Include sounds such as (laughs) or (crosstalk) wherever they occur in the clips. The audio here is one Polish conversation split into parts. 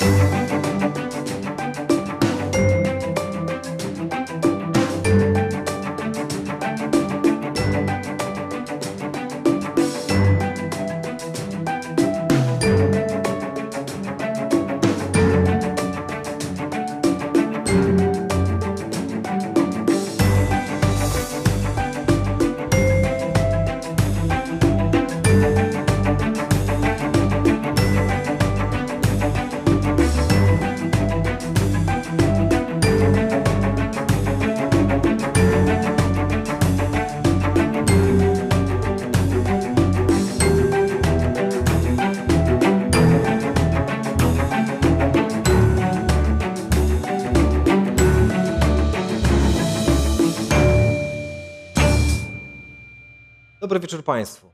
Thank you. dobry wieczór Państwu.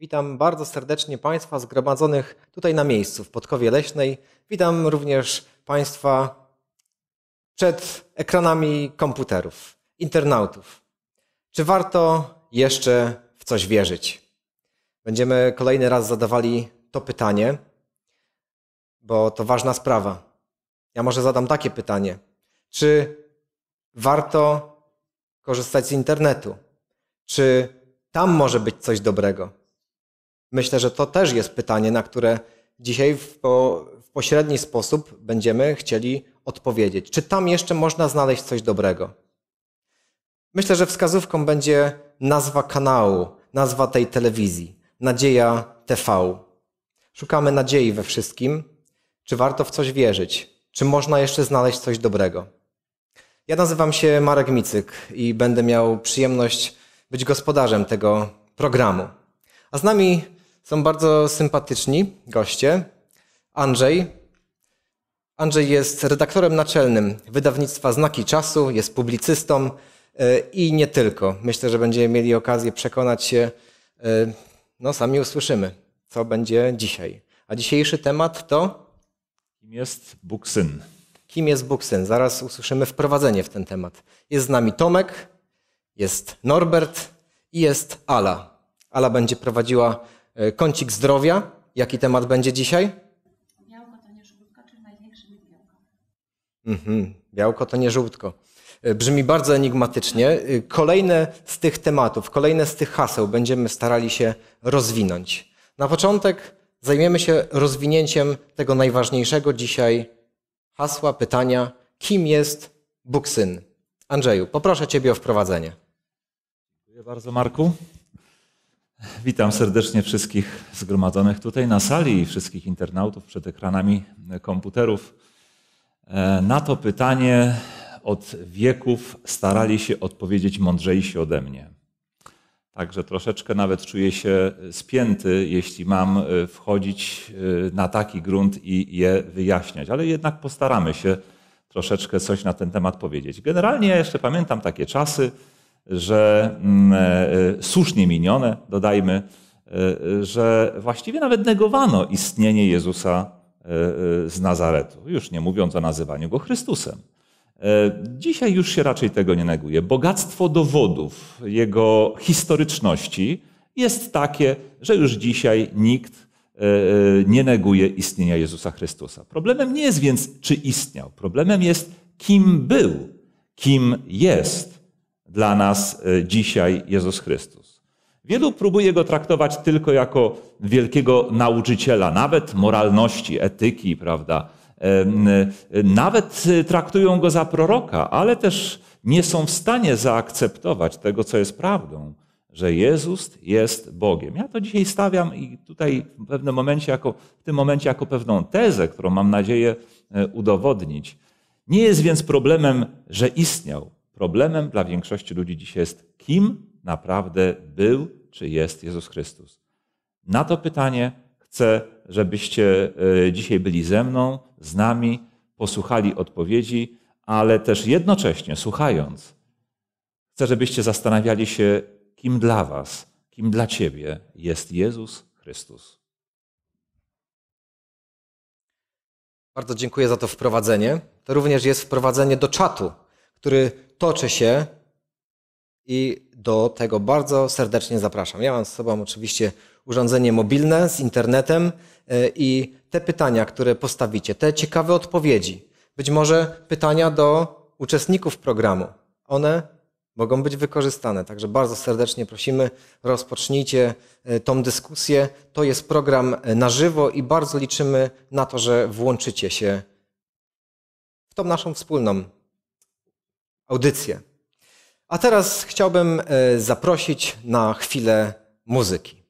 Witam bardzo serdecznie Państwa zgromadzonych tutaj na miejscu w Podkowie Leśnej. Witam również Państwa przed ekranami komputerów, internautów. Czy warto jeszcze w coś wierzyć? Będziemy kolejny raz zadawali to pytanie, bo to ważna sprawa. Ja może zadam takie pytanie. Czy warto korzystać z internetu? Czy tam może być coś dobrego. Myślę, że to też jest pytanie, na które dzisiaj w, po, w pośredni sposób będziemy chcieli odpowiedzieć. Czy tam jeszcze można znaleźć coś dobrego? Myślę, że wskazówką będzie nazwa kanału, nazwa tej telewizji, Nadzieja TV. Szukamy nadziei we wszystkim. Czy warto w coś wierzyć? Czy można jeszcze znaleźć coś dobrego? Ja nazywam się Marek Micyk i będę miał przyjemność być gospodarzem tego programu. A z nami są bardzo sympatyczni goście. Andrzej. Andrzej jest redaktorem naczelnym wydawnictwa Znaki Czasu, jest publicystą e, i nie tylko. Myślę, że będziemy mieli okazję przekonać się, e, no sami usłyszymy, co będzie dzisiaj. A dzisiejszy temat to? Kim jest Bóg Kim jest Bóg Zaraz usłyszymy wprowadzenie w ten temat. Jest z nami Tomek. Jest Norbert i jest Ala. Ala będzie prowadziła e, kącik zdrowia. Jaki temat będzie dzisiaj? Białko to nie żółtko, czy największy białko? Mhm. Białko to nie żółtko. E, brzmi bardzo enigmatycznie. E, kolejne z tych tematów, kolejne z tych haseł będziemy starali się rozwinąć. Na początek zajmiemy się rozwinięciem tego najważniejszego dzisiaj hasła, pytania, kim jest Bóg Syn. Andrzeju, poproszę Ciebie o wprowadzenie. Dziękuję bardzo, Marku. Witam serdecznie wszystkich zgromadzonych tutaj na sali i wszystkich internautów przed ekranami komputerów. E, na to pytanie od wieków starali się odpowiedzieć mądrzejsi ode mnie. Także troszeczkę nawet czuję się spięty, jeśli mam e, wchodzić e, na taki grunt i je wyjaśniać, ale jednak postaramy się troszeczkę coś na ten temat powiedzieć. Generalnie ja jeszcze pamiętam takie czasy, że mm, e, e, słusznie minione, dodajmy, e, że właściwie nawet negowano istnienie Jezusa z Nazaretu, już nie mówiąc o nazywaniu go Chrystusem. Dzisiaj już się raczej tego nie neguje. Bogactwo dowodów jego historyczności jest takie, że już dzisiaj nikt nie neguje istnienia Jezusa Chrystusa. Problemem nie jest więc, czy istniał. Problemem jest, kim był, kim jest dla nas y, dzisiaj Jezus Chrystus. Wielu próbuje go traktować tylko jako wielkiego nauczyciela, nawet moralności, etyki, prawda? Y, nawet y, traktują go za proroka, ale też nie są w stanie zaakceptować tego, co jest prawdą, że Jezus jest Bogiem. Ja to dzisiaj stawiam i tutaj w pewnym momencie jako, w tym momencie jako pewną tezę, którą mam nadzieję e, udowodnić. Nie jest więc problemem, że istniał. Problemem dla większości ludzi dzisiaj jest, kim naprawdę był czy jest Jezus Chrystus. Na to pytanie chcę, żebyście e, dzisiaj byli ze mną, z nami, posłuchali odpowiedzi, ale też jednocześnie, słuchając, chcę, żebyście zastanawiali się, kim dla Was, kim dla Ciebie jest Jezus Chrystus. Bardzo dziękuję za to wprowadzenie. To również jest wprowadzenie do czatu, który toczy się i do tego bardzo serdecznie zapraszam. Ja mam z sobą oczywiście urządzenie mobilne z internetem e, i te pytania, które postawicie, te ciekawe odpowiedzi, być może pytania do uczestników programu, one mogą być wykorzystane. Także bardzo serdecznie prosimy, rozpocznijcie e, tą dyskusję. To jest program e, na żywo i bardzo liczymy na to, że włączycie się w tą naszą wspólną audycję. A teraz chciałbym e, zaprosić na chwilę muzyki.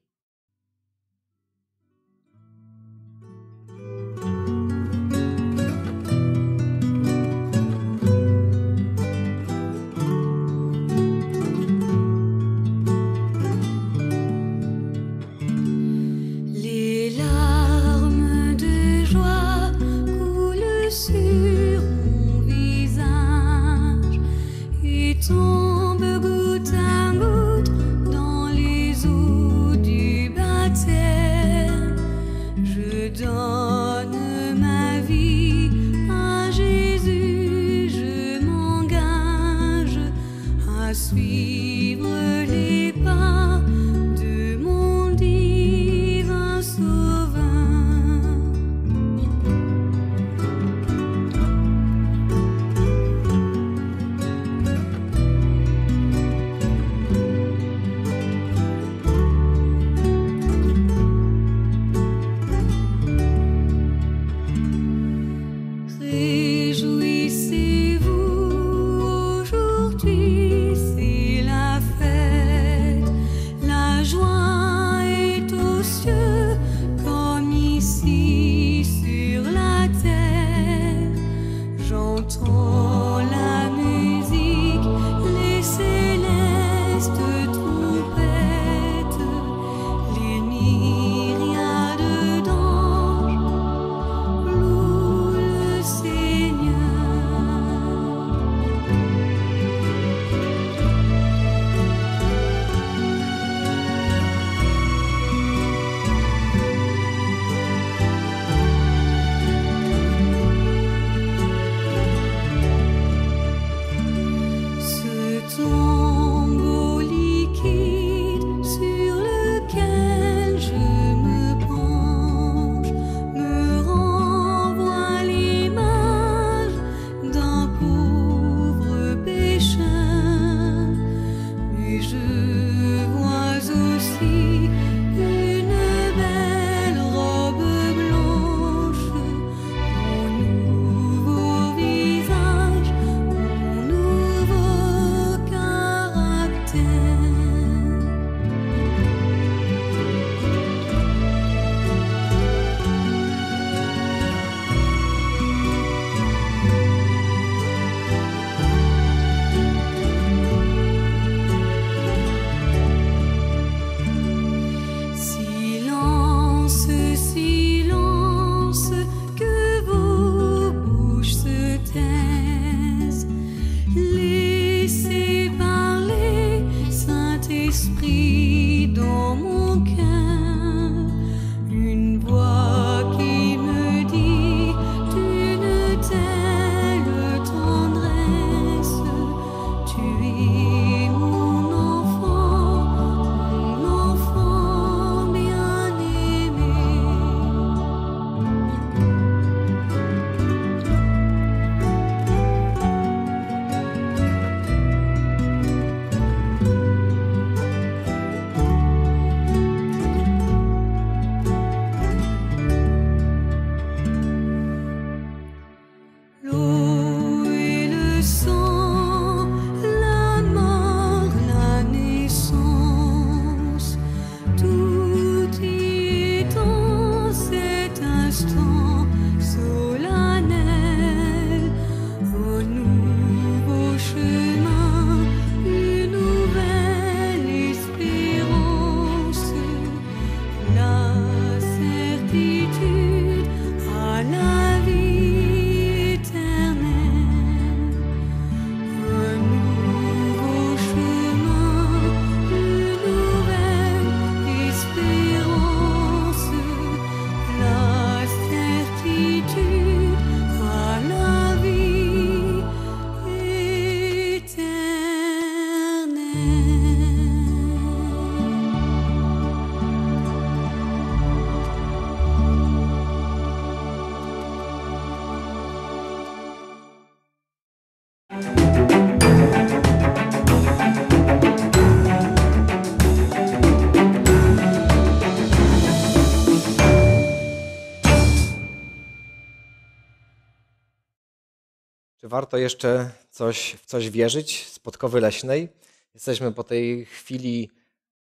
warto jeszcze coś, w coś wierzyć? z podkowy Leśnej. Jesteśmy po tej chwili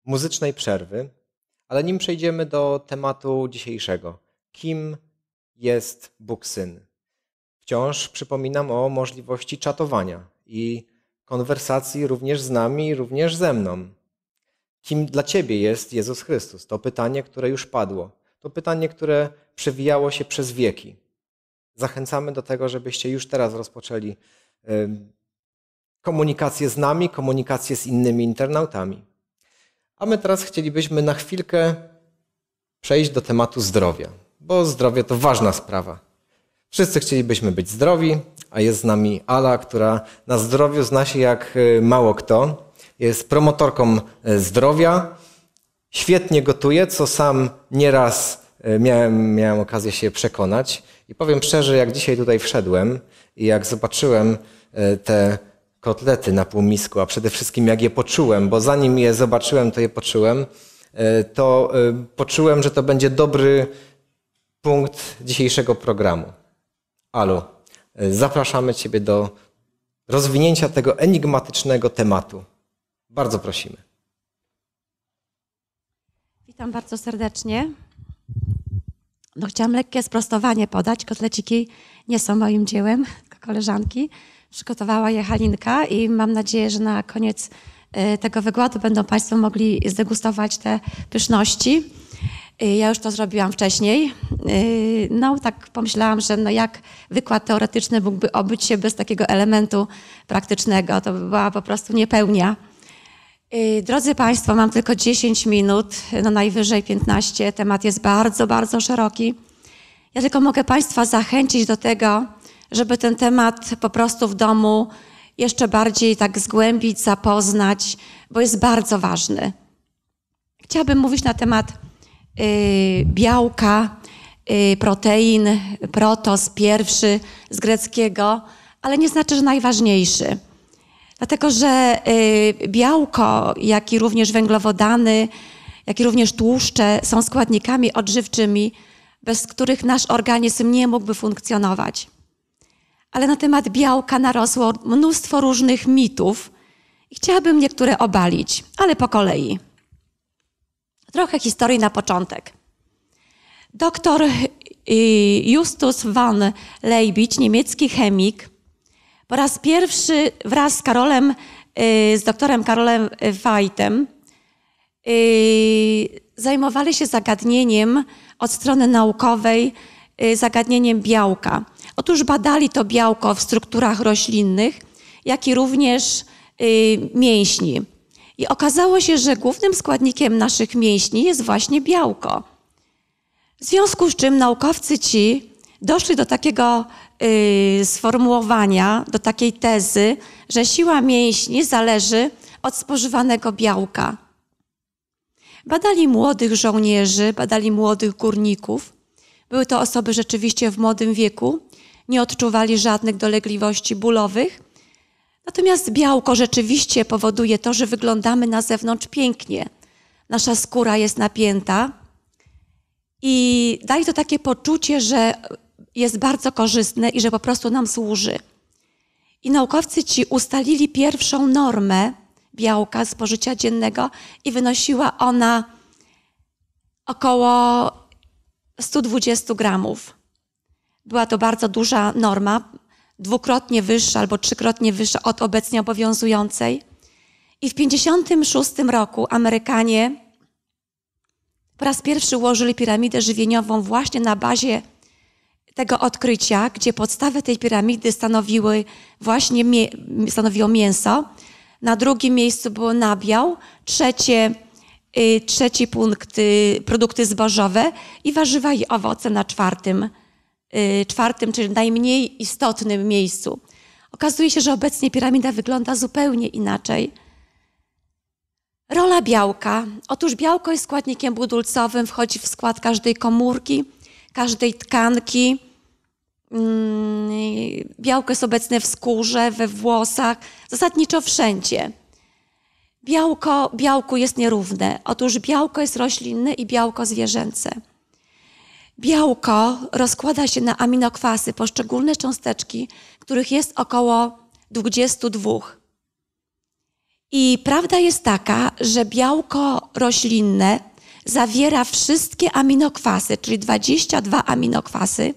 muzycznej przerwy, ale nim przejdziemy do tematu dzisiejszego. Kim jest Bóg Syn? Wciąż przypominam o możliwości czatowania i konwersacji również z nami, również ze mną. Kim dla Ciebie jest Jezus Chrystus? To pytanie, które już padło. To pytanie, które przewijało się przez wieki. Zachęcamy do tego, żebyście już teraz rozpoczęli komunikację z nami, komunikację z innymi internautami. A my teraz chcielibyśmy na chwilkę przejść do tematu zdrowia, bo zdrowie to ważna sprawa. Wszyscy chcielibyśmy być zdrowi, a jest z nami Ala, która na zdrowiu zna się jak e, mało kto. Jest promotorką e, zdrowia, świetnie gotuje, co sam nieraz e, miałem, miałem okazję się przekonać. I powiem szczerze, jak dzisiaj tutaj wszedłem i jak zobaczyłem e, te kotlety na półmisku, a przede wszystkim jak je poczułem, bo zanim je zobaczyłem, to je poczułem, e, to e, poczułem, że to będzie dobry punkt dzisiejszego programu. Alu, zapraszamy Ciebie do rozwinięcia tego enigmatycznego tematu. Bardzo prosimy. Witam bardzo serdecznie. No, chciałam lekkie sprostowanie podać. Kotleciki nie są moim dziełem, tylko (laughs) koleżanki. Przygotowała je Halinka i mam nadzieję, że na koniec e, tego wykładu będą Państwo mogli zdegustować te pyszności. E, ja już to zrobiłam wcześniej. E, no, tak pomyślałam, że no jak wykład teoretyczny mógłby obyć się bez takiego elementu praktycznego. To by była po prostu niepełnia. Y, drodzy Państwo, mam tylko 10 minut, y, no najwyżej 15. Temat jest bardzo, bardzo szeroki. Ja tylko mogę Państwa zachęcić do tego, żeby ten temat po prostu w domu jeszcze bardziej tak zgłębić, zapoznać, bo jest bardzo ważny. Chciałabym mówić na temat y, białka, protein, protos, pierwszy z greckiego, ale nie znaczy, że najważniejszy. Dlatego, że y, białko, jak i również węglowodany, jak i również tłuszcze są składnikami odżywczymi, bez których nasz organizm nie mógłby funkcjonować. Ale na temat białka narosło mnóstwo różnych mitów i chciałabym niektóre obalić, ale po kolei. Trochę historii na początek. Doktor y, Justus van Leibig, niemiecki chemik, po raz pierwszy wraz z Karolem, y, z doktorem Karolem Wajtem y, y, zajmowali się zagadnieniem od strony naukowej, zagadnieniem białka. Otóż badali to białko w strukturach roślinnych, jak i również mięśni. I okazało się, że głównym składnikiem naszych mięśni jest właśnie białko. W związku z czym naukowcy ci doszli do takiego Y, sformułowania, do takiej tezy, że siła mięśni zależy od spożywanego białka. Badali młodych żołnierzy, badali młodych górników. Były to osoby rzeczywiście w młodym wieku, nie odczuwali żadnych dolegliwości bólowych. Natomiast białko rzeczywiście powoduje to, że wyglądamy na zewnątrz pięknie. Nasza skóra jest napięta i daje to takie poczucie, że jest bardzo korzystne i że po prostu nam służy. I naukowcy ci ustalili pierwszą normę białka spożycia dziennego i wynosiła ona około 120 gramów. Była to bardzo duża norma, dwukrotnie wyższa albo trzykrotnie wyższa od obecnie obowiązującej. I w 1956 roku Amerykanie po raz pierwszy ułożyli piramidę żywieniową właśnie na bazie tego odkrycia, gdzie podstawę tej piramidy stanowiły właśnie stanowiło mięso, na drugim miejscu było nabiał, trzecie, y, trzeci punkt y, produkty zbożowe i warzywa i owoce na czwartym, y, czwartym czyli najmniej istotnym miejscu. Okazuje się, że obecnie piramida wygląda zupełnie inaczej. Rola białka. Otóż białko jest składnikiem budulcowym, wchodzi w skład każdej komórki, każdej tkanki, Mm, białko jest obecne w skórze, we włosach, zasadniczo wszędzie. Białko białku jest nierówne. Otóż białko jest roślinne i białko zwierzęce. Białko rozkłada się na aminokwasy, poszczególne cząsteczki, których jest około 22. I prawda jest taka, że białko roślinne zawiera wszystkie aminokwasy, czyli 22 aminokwasy,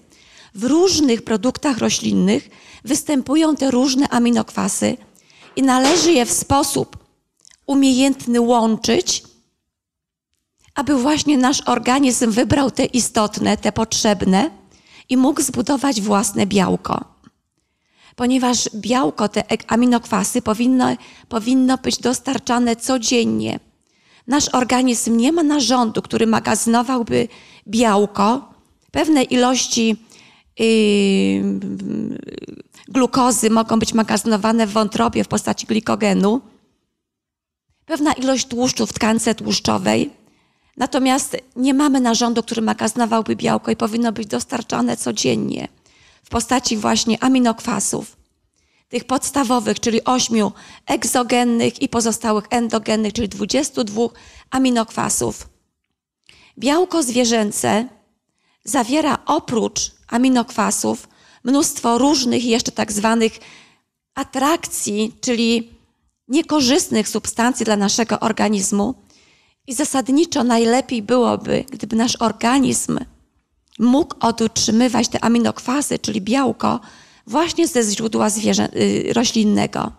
w różnych produktach roślinnych występują te różne aminokwasy i należy je w sposób umiejętny łączyć, aby właśnie nasz organizm wybrał te istotne, te potrzebne i mógł zbudować własne białko. Ponieważ białko, te aminokwasy powinno, powinno być dostarczane codziennie. Nasz organizm nie ma narządu, który magazynowałby białko, pewne ilości Y, glukozy mogą być magazynowane w wątrobie w postaci glikogenu, pewna ilość tłuszczu w tkance tłuszczowej. Natomiast nie mamy narządu, który magazynowałby białko i powinno być dostarczane codziennie w postaci właśnie aminokwasów, tych podstawowych, czyli ośmiu egzogennych i pozostałych endogennych, czyli 22 aminokwasów. Białko zwierzęce zawiera oprócz aminokwasów mnóstwo różnych jeszcze tak zwanych atrakcji, czyli niekorzystnych substancji dla naszego organizmu. I zasadniczo najlepiej byłoby, gdyby nasz organizm mógł otrzymywać te aminokwasy, czyli białko, właśnie ze źródła zwierzę, y, roślinnego.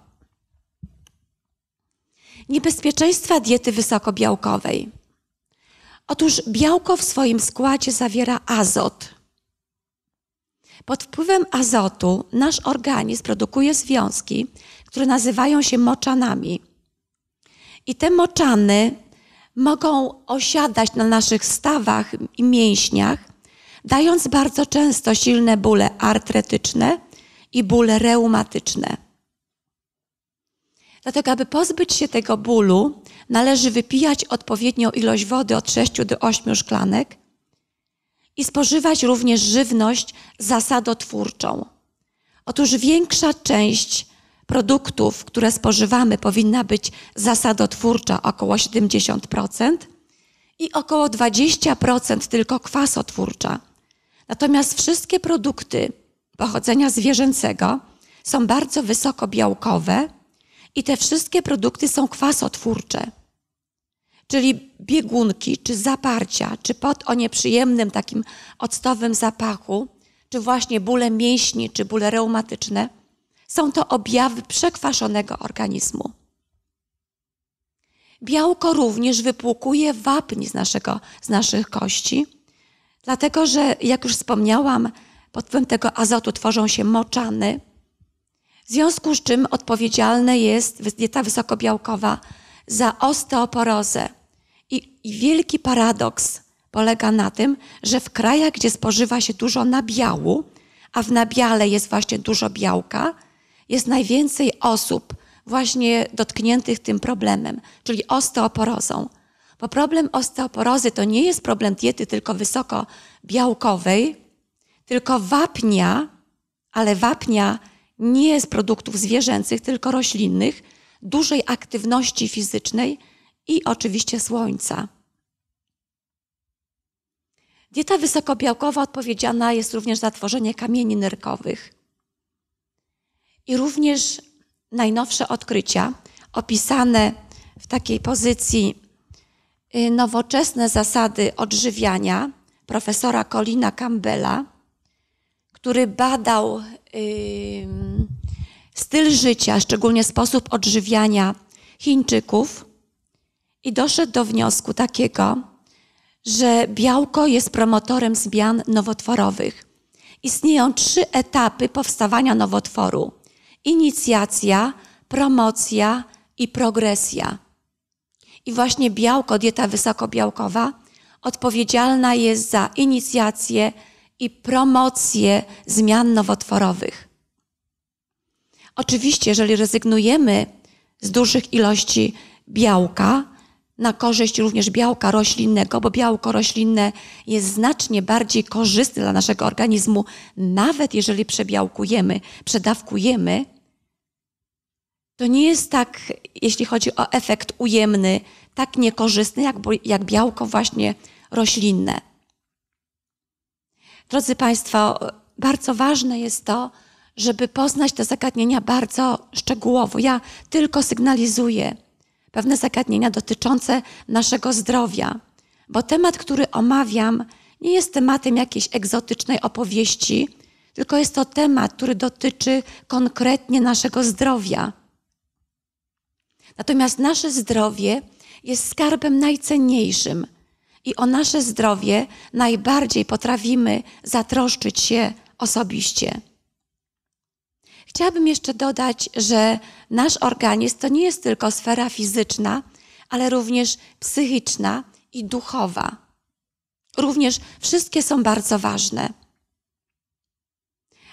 Niebezpieczeństwa diety wysokobiałkowej. Otóż białko w swoim składzie zawiera azot. Pod wpływem azotu nasz organizm produkuje związki, które nazywają się moczanami. I te moczany mogą osiadać na naszych stawach i mięśniach, dając bardzo często silne bóle artretyczne i bóle reumatyczne. Dlatego, aby pozbyć się tego bólu, należy wypijać odpowiednią ilość wody od 6 do 8 szklanek i spożywać również żywność zasadotwórczą. Otóż większa część produktów, które spożywamy, powinna być zasadotwórcza około 70% i około 20% tylko kwasotwórcza. Natomiast wszystkie produkty pochodzenia zwierzęcego są bardzo wysokobiałkowe i te wszystkie produkty są kwasotwórcze, czyli biegunki, czy zaparcia, czy pot o nieprzyjemnym takim octowym zapachu, czy właśnie bóle mięśni, czy bóle reumatyczne, są to objawy przekwaszonego organizmu. Białko również wypłukuje wapń z, naszego, z naszych kości, dlatego że, jak już wspomniałam, pod wpływem tego azotu tworzą się moczany, w związku z czym odpowiedzialna jest dieta wysokobiałkowa za osteoporozę. I, I wielki paradoks polega na tym, że w krajach, gdzie spożywa się dużo nabiału, a w nabiale jest właśnie dużo białka, jest najwięcej osób właśnie dotkniętych tym problemem, czyli osteoporozą. Bo problem osteoporozy to nie jest problem diety tylko wysokobiałkowej, tylko wapnia, ale wapnia nie z produktów zwierzęcych, tylko roślinnych, dużej aktywności fizycznej i oczywiście słońca. Dieta wysokobiałkowa odpowiedzialna jest również za tworzenie kamieni nerkowych. I również najnowsze odkrycia opisane w takiej pozycji y, nowoczesne zasady odżywiania profesora Colina Campbella który badał styl życia, szczególnie sposób odżywiania Chińczyków i doszedł do wniosku takiego, że białko jest promotorem zmian nowotworowych. Istnieją trzy etapy powstawania nowotworu: inicjacja, promocja i progresja. I właśnie białko, dieta wysokobiałkowa, odpowiedzialna jest za inicjację, i promocję zmian nowotworowych. Oczywiście, jeżeli rezygnujemy z dużych ilości białka, na korzyść również białka roślinnego, bo białko roślinne jest znacznie bardziej korzystne dla naszego organizmu, nawet jeżeli przebiałkujemy, przedawkujemy, to nie jest tak, jeśli chodzi o efekt ujemny, tak niekorzystny jak, jak białko właśnie roślinne. Drodzy Państwo, bardzo ważne jest to, żeby poznać te zagadnienia bardzo szczegółowo. Ja tylko sygnalizuję pewne zagadnienia dotyczące naszego zdrowia, bo temat, który omawiam, nie jest tematem jakiejś egzotycznej opowieści, tylko jest to temat, który dotyczy konkretnie naszego zdrowia. Natomiast nasze zdrowie jest skarbem najcenniejszym i o nasze zdrowie najbardziej potrafimy zatroszczyć się osobiście. Chciałabym jeszcze dodać, że nasz organizm to nie jest tylko sfera fizyczna, ale również psychiczna i duchowa. Również wszystkie są bardzo ważne.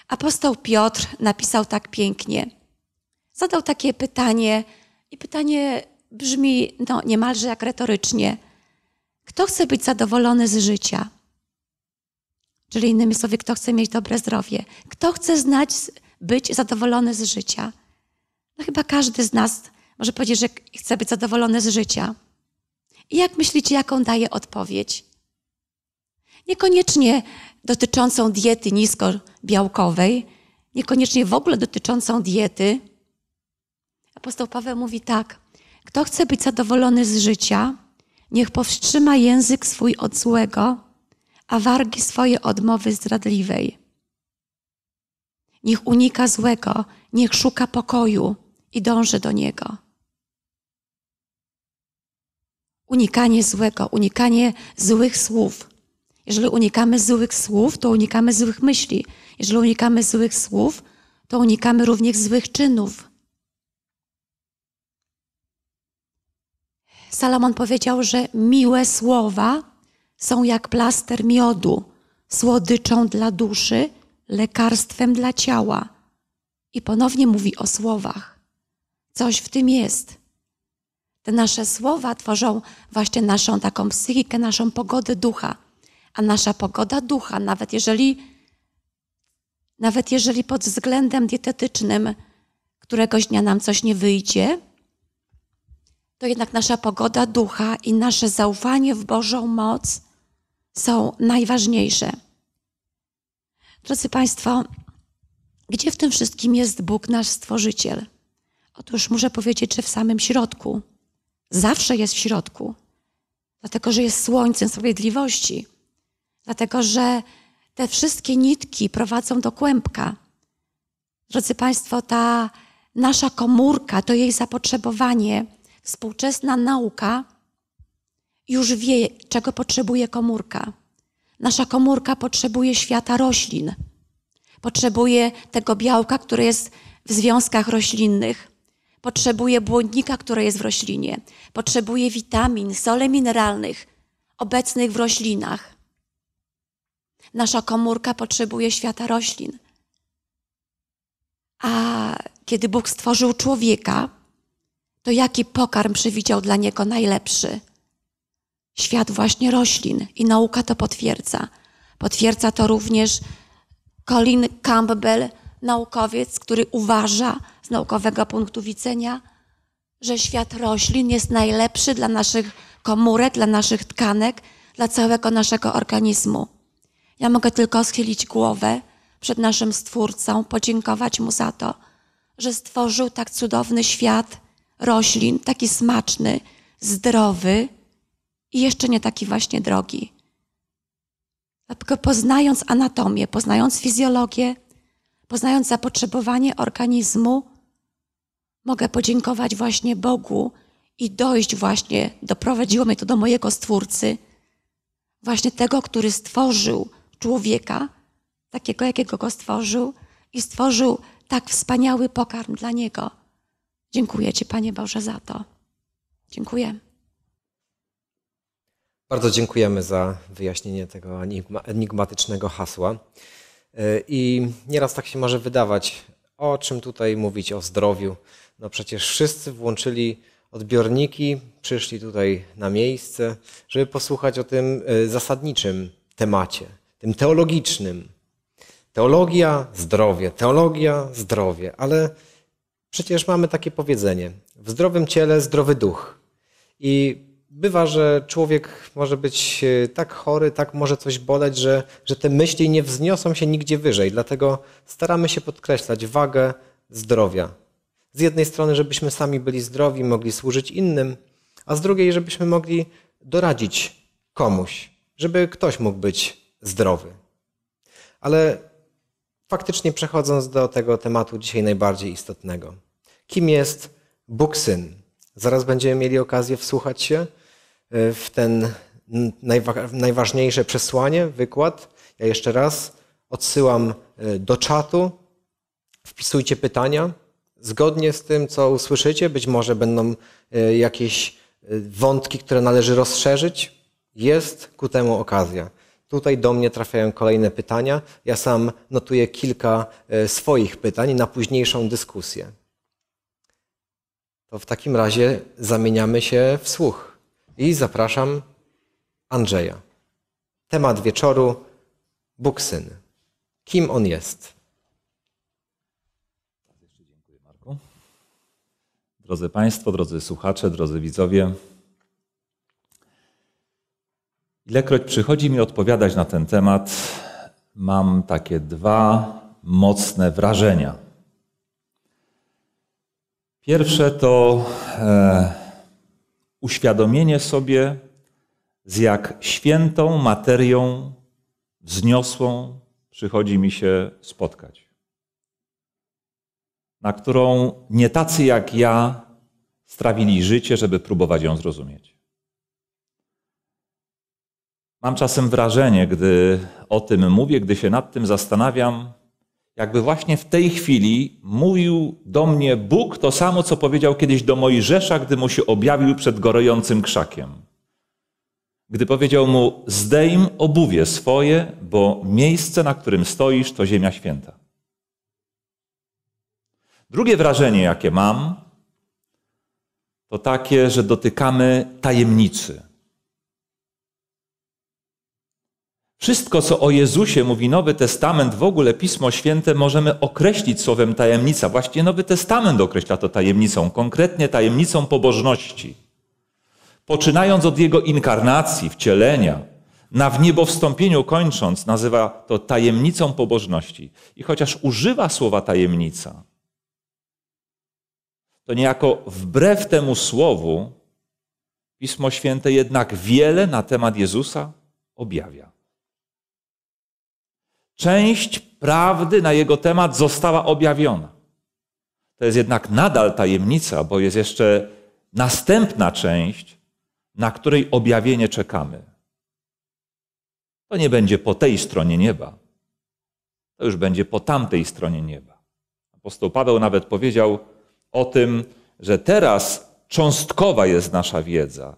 Apostoł Piotr napisał tak pięknie. Zadał takie pytanie, i pytanie brzmi no, niemalże jak retorycznie: kto chce być zadowolony z życia? Czyli innymi słowy, kto chce mieć dobre zdrowie? Kto chce znać, być zadowolony z życia? No chyba każdy z nas może powiedzieć, że chce być zadowolony z życia. I jak myślicie, jaką daje odpowiedź? Niekoniecznie dotyczącą diety niskobiałkowej, niekoniecznie w ogóle dotyczącą diety. Apostoł Paweł mówi tak: Kto chce być zadowolony z życia, Niech powstrzyma język swój od złego, a wargi swoje od mowy zdradliwej. Niech unika złego, niech szuka pokoju i dąży do niego. Unikanie złego, unikanie złych słów. Jeżeli unikamy złych słów, to unikamy złych myśli. Jeżeli unikamy złych słów, to unikamy również złych czynów. Salomon powiedział, że miłe słowa są jak plaster miodu, słodyczą dla duszy, lekarstwem dla ciała. I ponownie mówi o słowach. Coś w tym jest. Te nasze słowa tworzą właśnie naszą taką psychikę, naszą pogodę ducha. A nasza pogoda ducha, nawet jeżeli, nawet jeżeli pod względem dietetycznym któregoś dnia nam coś nie wyjdzie, to jednak nasza pogoda ducha i nasze zaufanie w Bożą moc są najważniejsze. Drodzy Państwo, gdzie w tym wszystkim jest Bóg, nasz Stworzyciel? Otóż muszę powiedzieć, że w samym środku. Zawsze jest w środku, dlatego że jest słońcem sprawiedliwości, dlatego że te wszystkie nitki prowadzą do kłębka. Drodzy Państwo, ta nasza komórka, to jej zapotrzebowanie Współczesna nauka już wie, czego potrzebuje komórka. Nasza komórka potrzebuje świata roślin, potrzebuje tego białka, które jest w związkach roślinnych, potrzebuje błonnika, które jest w roślinie, potrzebuje witamin, soli mineralnych obecnych w roślinach. Nasza komórka potrzebuje świata roślin. A kiedy Bóg stworzył człowieka, to no jaki pokarm przywidział dla niego najlepszy? Świat właśnie roślin i nauka to potwierdza. Potwierdza to również Colin Campbell, naukowiec, który uważa z naukowego punktu widzenia, że świat roślin jest najlepszy dla naszych komórek, dla naszych tkanek, dla całego naszego organizmu. Ja mogę tylko schylić głowę przed naszym Stwórcą, podziękować Mu za to, że stworzył tak cudowny świat roślin, taki smaczny, zdrowy i jeszcze nie taki właśnie drogi. Dlatego poznając anatomię, poznając fizjologię, poznając zapotrzebowanie organizmu, mogę podziękować właśnie Bogu i dojść właśnie, doprowadziło mnie to do mojego Stwórcy, właśnie tego, który stworzył człowieka, takiego, jakiego go stworzył i stworzył tak wspaniały pokarm dla niego – Dziękuję Ci, Panie Boże, za to. Dziękuję. Bardzo dziękujemy za wyjaśnienie tego enigmatycznego hasła. E, I nieraz tak się może wydawać, o czym tutaj mówić, o zdrowiu. No przecież wszyscy włączyli odbiorniki, przyszli tutaj na miejsce, żeby posłuchać o tym e, zasadniczym temacie, tym teologicznym. Teologia, zdrowie, teologia, zdrowie, ale Przecież mamy takie powiedzenie: w zdrowym ciele zdrowy duch. I bywa, że człowiek może być e, tak chory, tak może coś boleć, że, że te myśli nie wzniosą się nigdzie wyżej. Dlatego staramy się podkreślać wagę zdrowia. Z jednej strony, żebyśmy sami byli zdrowi, mogli służyć innym, a z drugiej, żebyśmy mogli doradzić komuś, żeby ktoś mógł być zdrowy. Ale faktycznie przechodząc do tego tematu dzisiaj najbardziej istotnego. Kim jest Bóg Syn? Zaraz będziemy mieli okazję wsłuchać się e, w ten najwa- najważniejsze przesłanie, wykład. Ja jeszcze raz odsyłam e, do czatu. Wpisujcie pytania. Zgodnie z tym, co usłyszycie, być może będą e, jakieś wątki, które należy rozszerzyć. Jest ku temu okazja. Tutaj do mnie trafiają kolejne pytania. Ja sam notuję kilka e, swoich pytań na późniejszą dyskusję. To w takim razie zamieniamy się w słuch i zapraszam Andrzeja. Temat wieczoru: Bóg Syn. Kim on jest? Dziękuję, Marku. Drodzy Państwo, drodzy słuchacze, drodzy widzowie. Ilekroć przychodzi mi odpowiadać na ten temat, mam takie dwa mocne wrażenia. Pierwsze to e, uświadomienie sobie, z jak świętą materią wzniosłą przychodzi mi się spotkać, na którą nie tacy jak ja strawili życie, żeby próbować ją zrozumieć. Mam czasem wrażenie, gdy o tym mówię, gdy się nad tym zastanawiam, jakby właśnie w tej chwili mówił do mnie Bóg to samo, co powiedział kiedyś do Mojżesza, gdy mu się objawił przed gorącym krzakiem. Gdy powiedział mu: Zdejm obuwie swoje, bo miejsce, na którym stoisz, to Ziemia Święta. Drugie wrażenie, jakie mam, to takie, że dotykamy tajemnicy Wszystko, co o Jezusie mówi Nowy Testament, w ogóle Pismo Święte, możemy określić słowem tajemnica. Właściwie Nowy Testament określa to tajemnicą, konkretnie tajemnicą pobożności. Poczynając od jego inkarnacji, wcielenia, na wniebowstąpieniu kończąc, nazywa to tajemnicą pobożności. I chociaż używa słowa tajemnica, to niejako wbrew temu słowu Pismo Święte jednak wiele na temat Jezusa objawia. Część prawdy na jego temat została objawiona. To jest jednak nadal tajemnica, bo jest jeszcze następna część, na której objawienie czekamy. To nie będzie po tej stronie nieba. To już będzie po tamtej stronie nieba. Apostoł Paweł nawet powiedział o tym, że teraz cząstkowa jest nasza wiedza.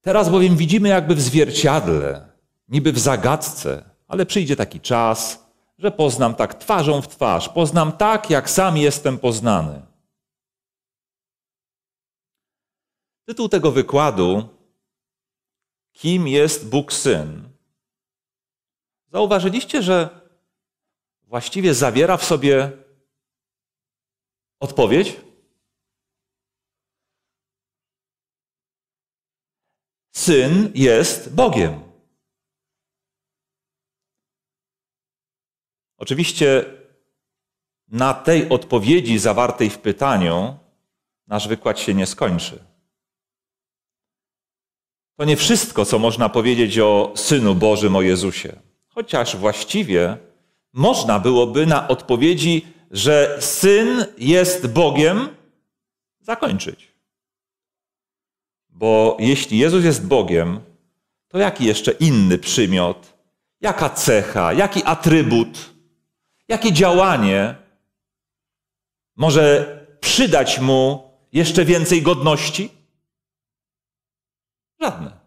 Teraz bowiem widzimy jakby w zwierciadle, niby w zagadce, ale przyjdzie taki czas, że poznam tak twarzą w twarz, poznam tak, jak sam jestem poznany. Tytuł tego wykładu Kim jest Bóg Syn? Zauważyliście, że właściwie zawiera w sobie odpowiedź? Syn jest Bogiem. Oczywiście na tej odpowiedzi zawartej w pytaniu nasz wykład się nie skończy. To nie wszystko, co można powiedzieć o Synu Bożym, o Jezusie. Chociaż właściwie można byłoby na odpowiedzi, że Syn jest Bogiem, zakończyć. Bo jeśli Jezus jest Bogiem, to jaki jeszcze inny przymiot, jaka cecha, jaki atrybut Jakie działanie może przydać mu jeszcze więcej godności? Żadne.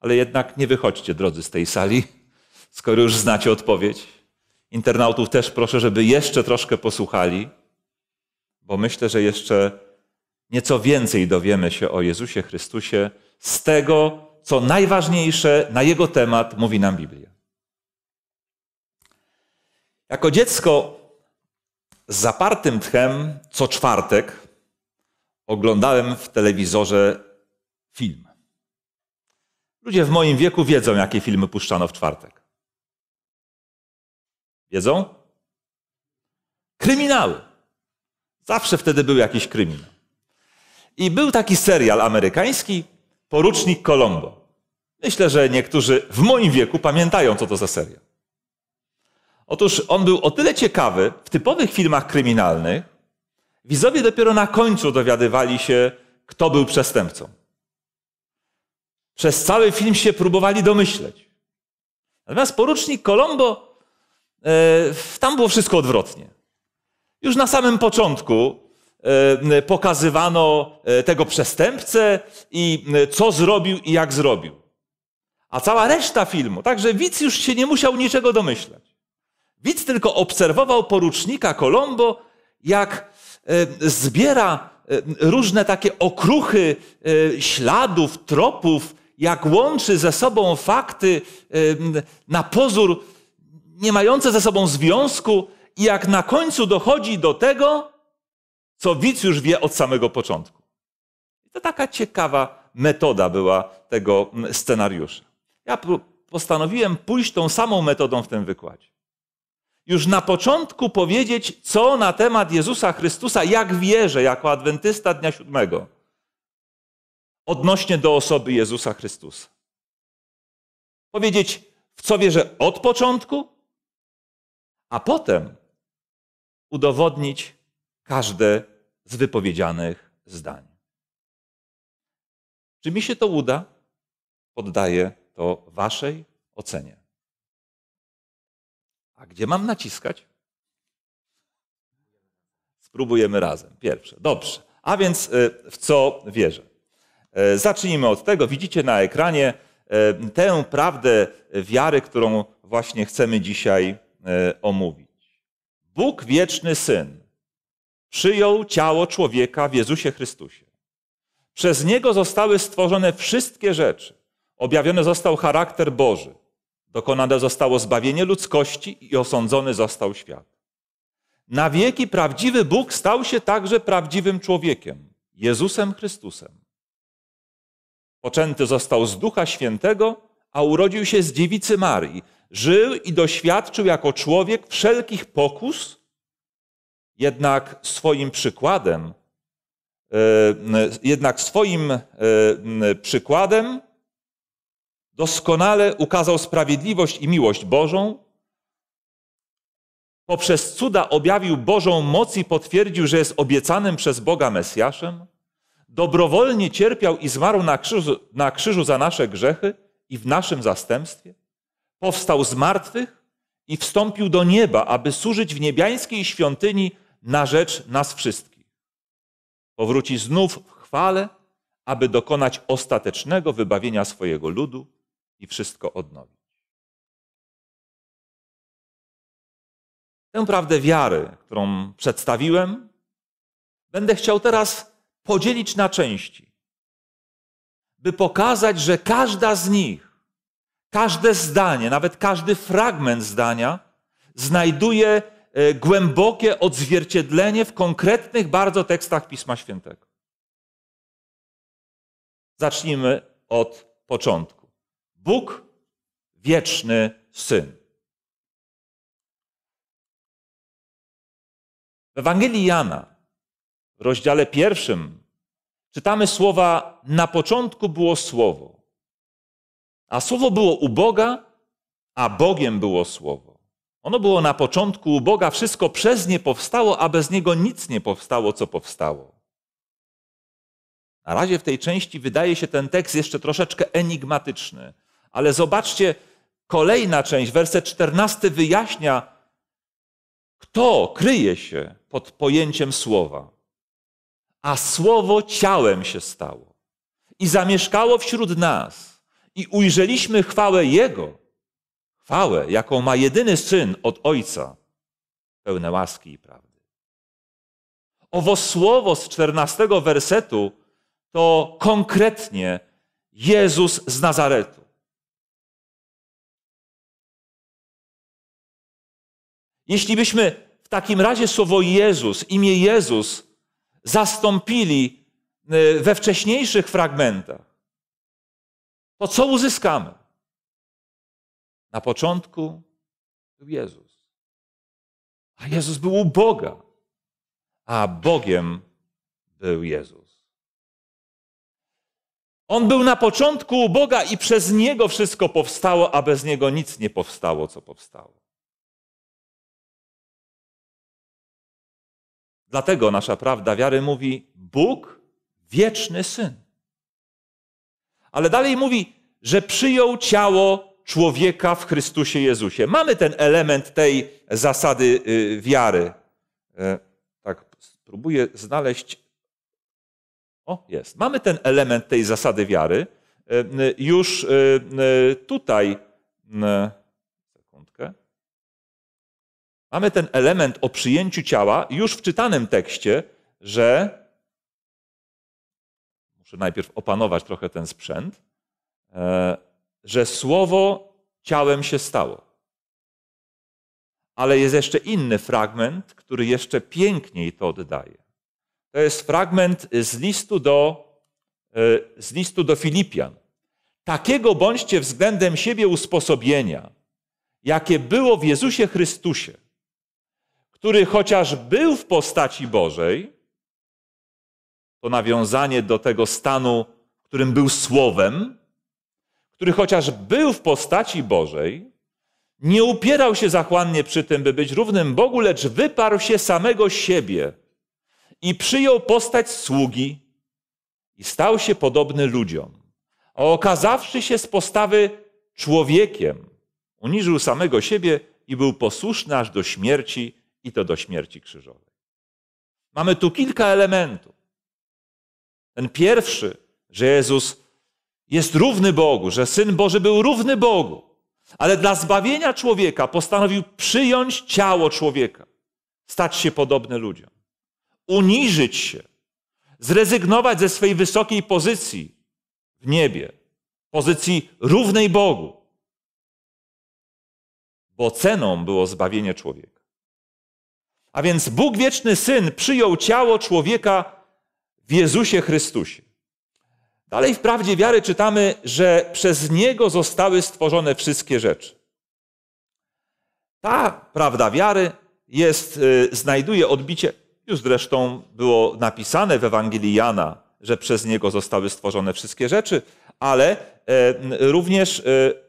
Ale jednak nie wychodźcie, drodzy, z tej sali, skoro już znacie odpowiedź. Internautów też proszę, żeby jeszcze troszkę posłuchali, bo myślę, że jeszcze nieco więcej dowiemy się o Jezusie Chrystusie z tego, co najważniejsze na Jego temat mówi nam Biblia. Jako dziecko z zapartym tchem co czwartek oglądałem w telewizorze film. Ludzie w moim wieku wiedzą, jakie filmy puszczano w czwartek. Wiedzą? Kryminały. Zawsze wtedy był jakiś kryminał. I był taki serial amerykański, Porucznik Colombo. Myślę, że niektórzy w moim wieku pamiętają, co to za serial. Otóż on był o tyle ciekawy, w typowych filmach kryminalnych widzowie dopiero na końcu dowiadywali się, kto był przestępcą. Przez cały film się próbowali domyśleć. Natomiast porucznik Colombo, yy, tam było wszystko odwrotnie. Już na samym początku e, pokazywano e, tego przestępcę i co zrobił i jak zrobił. A cała reszta filmu, także widz już się nie musiał niczego domyśleć. Widz tylko obserwował porucznika Colombo, jak e, zbiera e, różne takie okruchy e, śladów, tropów, jak łączy ze sobą fakty na pozór nie mające ze sobą związku, i jak na końcu dochodzi do tego, co widz już wie od samego początku. To taka ciekawa metoda była tego scenariusza. Ja postanowiłem pójść tą samą metodą w tym wykładzie już na początku powiedzieć, co na temat Jezusa Chrystusa, jak wierzę jako adwentysta dnia siódmego, odnośnie do osoby Jezusa Chrystusa. Powiedzieć, w co wierzę od początku, a potem udowodnić każde z wypowiedzianych zdań. Czy mi się to uda? Poddaję to Waszej ocenie. A gdzie mam naciskać? Spróbujemy razem. Pierwsze. Dobrze. A więc y, w co wierzę? Y, zacznijmy od tego. Widzicie na ekranie y, tę prawdę wiary, którą właśnie chcemy dzisiaj omówić. Bóg wieczny Syn przyjął ciało człowieka w Jezusie Chrystusie. Przez niego zostały stworzone wszystkie rzeczy. Objawiony został charakter Boży. Dokonane zostało zbawienie ludzkości i osądzony został świat. Na wieki prawdziwy Bóg stał się także prawdziwym człowiekiem, Jezusem Chrystusem. Poczęty został z Ducha Świętego, a urodził się z dziewicy Marii. Żył i doświadczył jako człowiek wszelkich pokus, jednak swoim przykładem, e, jednak swoim e, przykładem doskonale ukazał sprawiedliwość i miłość Bożą. Poprzez cuda objawił Bożą moc i potwierdził, że jest obiecanym przez Boga Mesjaszem. Dobrowolnie cierpiał i zmarł na krzyżu, na krzyżu za nasze grzechy i w naszym zastępstwie. Powstał z martwych i wstąpił do nieba, aby służyć w niebiańskiej świątyni na rzecz nas wszystkich. Powróci znów w chwale, aby dokonać ostatecznego wybawienia swojego ludu i wszystko odnowić. Tę prawdę wiary, którą przedstawiłem, będę chciał teraz podzielić na części, by pokazać, że każda z nich, każde zdanie, nawet każdy fragment zdania znajduje e, głębokie odzwierciedlenie w konkretnych bardzo tekstach Pisma Świętego. Zacznijmy od początku. Bóg wieczny syn. W Ewangelii Jana, w rozdziale pierwszym, czytamy słowa: Na początku było słowo, a słowo było u Boga, a Bogiem było słowo. Ono było na początku u Boga, wszystko przez nie powstało, a bez niego nic nie powstało, co powstało. Na razie w tej części wydaje się ten tekst jeszcze troszeczkę enigmatyczny. Ale zobaczcie, kolejna część, werset 14 wyjaśnia, kto kryje się pod pojęciem słowa. A słowo ciałem się stało i zamieszkało wśród nas i ujrzeliśmy chwałę Jego, chwałę, jaką ma jedyny Syn od Ojca, pełne łaski i prawdy. Owo słowo z 14 wersetu to konkretnie Jezus z Nazaretu. Jeśli byśmy w takim razie słowo Jezus, imię Jezus zastąpili e, we wcześniejszych fragmentach, to co uzyskamy? Na początku był Jezus. A Jezus był u Boga, a Bogiem był Jezus. On był na początku u Boga i przez Niego wszystko powstało, a bez Niego nic nie powstało, co powstało. Dlatego nasza prawda wiary mówi Bóg, wieczny syn. Ale dalej mówi, że przyjął ciało człowieka w Chrystusie Jezusie. Mamy ten element tej zasady y, wiary. E, tak, spróbuję znaleźć. O, jest. Mamy ten element tej zasady wiary e, y, już y, tutaj mamy ten element o przyjęciu ciała już w czytanym tekście, że muszę najpierw opanować trochę ten sprzęt, e, że słowo ciałem się stało. Ale jest jeszcze inny fragment, który jeszcze piękniej to oddaje. To jest fragment z listu do, e, z listu do Filipian. Takiego bądźcie względem siebie usposobienia, jakie było w Jezusie Chrystusie, który chociaż był w postaci Bożej, to nawiązanie do tego stanu, w którym był Słowem, który chociaż był w postaci Bożej, nie upierał się zachłannie przy tym, by być równym Bogu, lecz wyparł się samego siebie i przyjął postać sługi i stał się podobny ludziom. A okazawszy się z postawy człowiekiem, uniżył samego siebie i był posłuszny aż do śmierci i to do śmierci krzyżowej. Mamy tu kilka elementów. Ten pierwszy, że Jezus jest równy Bogu, że Syn Boży był równy Bogu, ale dla zbawienia człowieka postanowił przyjąć ciało człowieka, stać się podobny ludziom, uniżyć się, zrezygnować ze swej wysokiej pozycji w niebie, pozycji równej Bogu, bo ceną było zbawienie człowieka. A więc Bóg wieczny Syn przyjął ciało człowieka w Jezusie Chrystusie. Dalej w prawdzie wiary czytamy, że przez Niego zostały stworzone wszystkie rzeczy. Ta prawda wiary jest, y, znajduje odbicie, już zresztą było napisane w Ewangelii Jana, że przez Niego zostały stworzone wszystkie rzeczy, ale y, również y,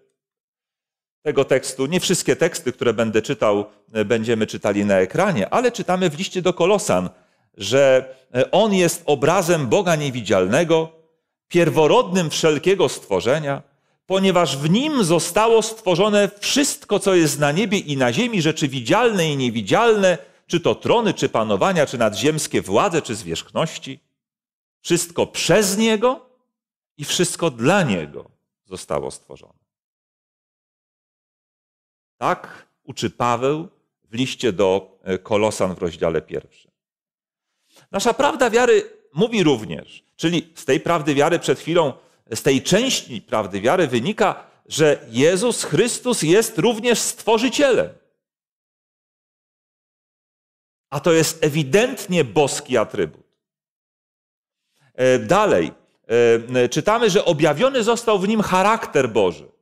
tego tekstu. Nie wszystkie teksty, które będę czytał, e, będziemy czytali na ekranie, ale czytamy w liście do Kolosan, że e, on jest obrazem Boga niewidzialnego, pierworodnym wszelkiego stworzenia, ponieważ w nim zostało stworzone wszystko, co jest na niebie i na ziemi, rzeczy widzialne i niewidzialne, czy to trony, czy panowania, czy nadziemskie władze, czy zwierzchności. Wszystko przez niego i wszystko dla niego zostało stworzone. Tak uczy Paweł w liście do e, Kolosan w rozdziale pierwszym. Nasza prawda wiary mówi również, czyli z tej prawdy wiary przed chwilą, z tej części prawdy wiary wynika, że Jezus Chrystus jest również stworzycielem. A to jest ewidentnie boski atrybut. E, dalej, e, czytamy, że objawiony został w nim charakter Boży.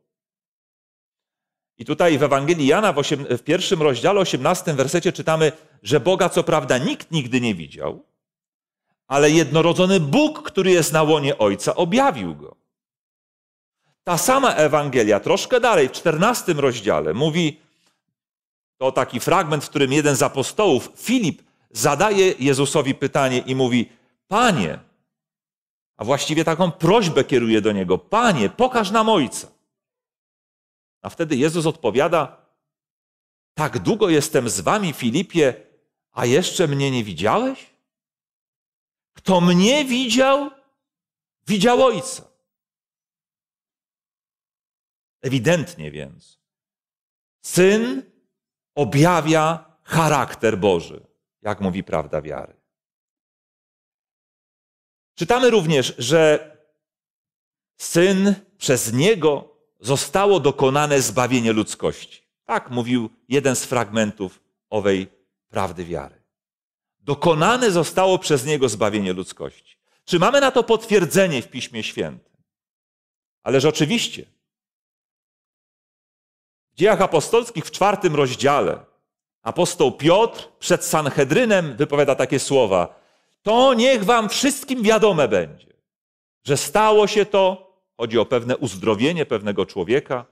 I tutaj w Ewangelii Jana w, osiem, w pierwszym rozdziale, osiemnastym wersecie czytamy, że Boga co prawda nikt nigdy nie widział, ale jednorodzony Bóg, który jest na łonie Ojca, objawił go. Ta sama Ewangelia, troszkę dalej, w czternastym rozdziale, mówi, to taki fragment, w którym jeden z apostołów, Filip, zadaje Jezusowi pytanie i mówi: Panie, a właściwie taką prośbę kieruje do niego: Panie, pokaż nam Ojca. A wtedy Jezus odpowiada: Tak długo jestem z wami, Filipie, a jeszcze mnie nie widziałeś? Kto mnie widział, widział Ojca. Ewidentnie więc, syn objawia charakter Boży, jak mówi prawda wiary. Czytamy również, że syn przez niego zostało dokonane zbawienie ludzkości. Tak mówił jeden z fragmentów owej prawdy wiary. Dokonane zostało przez niego zbawienie ludzkości. Czy mamy na to potwierdzenie w Piśmie Świętym? Ależ oczywiście. W dziejach apostolskich w czwartym rozdziale apostoł Piotr przed Sanhedrynem wypowiada takie słowa. To niech wam wszystkim wiadome będzie, że stało się to Chodzi o pewne uzdrowienie pewnego człowieka,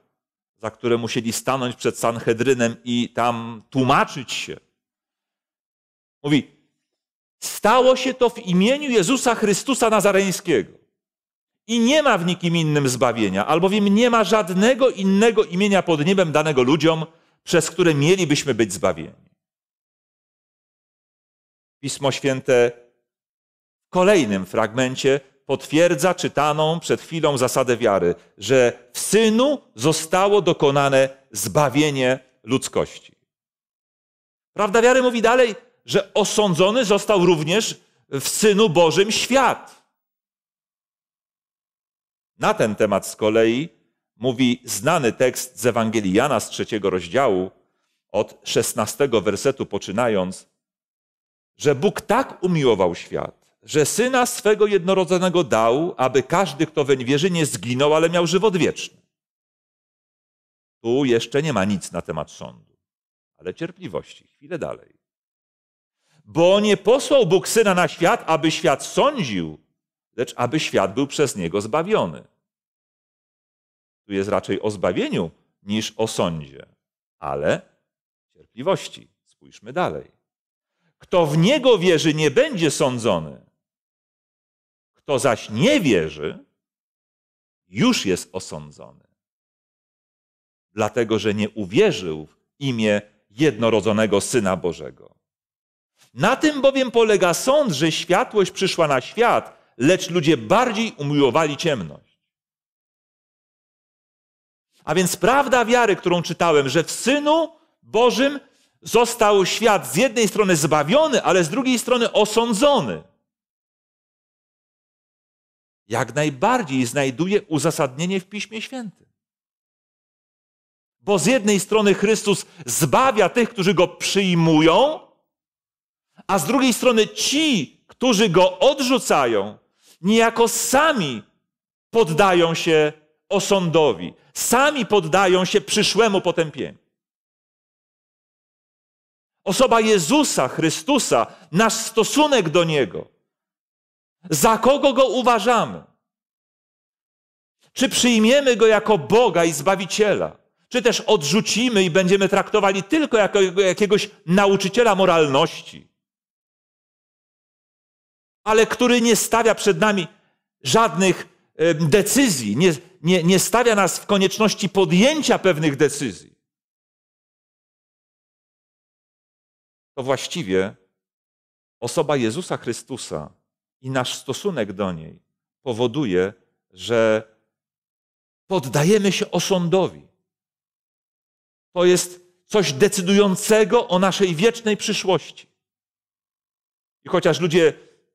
za które musieli stanąć przed Sanhedrynem i tam tłumaczyć się. Mówi, stało się to w imieniu Jezusa Chrystusa Nazareńskiego. I nie ma w nikim innym zbawienia, albowiem nie ma żadnego innego imienia pod niebem danego ludziom, przez które mielibyśmy być zbawieni. Pismo Święte w kolejnym fragmencie potwierdza czytaną przed chwilą zasadę wiary, że w synu zostało dokonane zbawienie ludzkości. Prawda wiary mówi dalej, że osądzony został również w synu Bożym świat. Na ten temat z kolei mówi znany tekst z Ewangelii Jana z trzeciego rozdziału, od szesnastego wersetu poczynając, że Bóg tak umiłował świat, że syna swego jednorodzonego dał, aby każdy, kto weń wierzy, nie zginął, ale miał żywot wieczny. Tu jeszcze nie ma nic na temat sądu, ale cierpliwości. Chwilę dalej. Bo nie posłał Bóg syna na świat, aby świat sądził, lecz aby świat był przez niego zbawiony. Tu jest raczej o zbawieniu niż o sądzie, ale cierpliwości. Spójrzmy dalej. Kto w niego wierzy, nie będzie sądzony. Kto zaś nie wierzy, już jest osądzony. Dlatego, że nie uwierzył w imię jednorodzonego Syna Bożego. Na tym bowiem polega sąd, że światłość przyszła na świat, lecz ludzie bardziej umiłowali ciemność. A więc prawda wiary, którą czytałem, że w Synu Bożym został świat z jednej strony zbawiony, ale z drugiej strony osądzony jak najbardziej znajduje uzasadnienie w Piśmie Świętym. Bo z jednej strony Chrystus zbawia tych, którzy go przyjmują, a z drugiej strony ci, którzy go odrzucają, niejako sami poddają się osądowi, sami poddają się przyszłemu potępieniu. Osoba Jezusa, Chrystusa, nasz stosunek do Niego za kogo go uważamy? Czy przyjmiemy go jako Boga i Zbawiciela? Czy też odrzucimy i będziemy traktowali tylko jako jakiegoś nauczyciela moralności? Ale który nie stawia przed nami żadnych decyzji, nie, nie, nie stawia nas w konieczności podjęcia pewnych decyzji. To właściwie osoba Jezusa Chrystusa i nasz stosunek do niej powoduje, że poddajemy się osądowi. To jest coś decydującego o naszej wiecznej przyszłości. I chociaż ludzie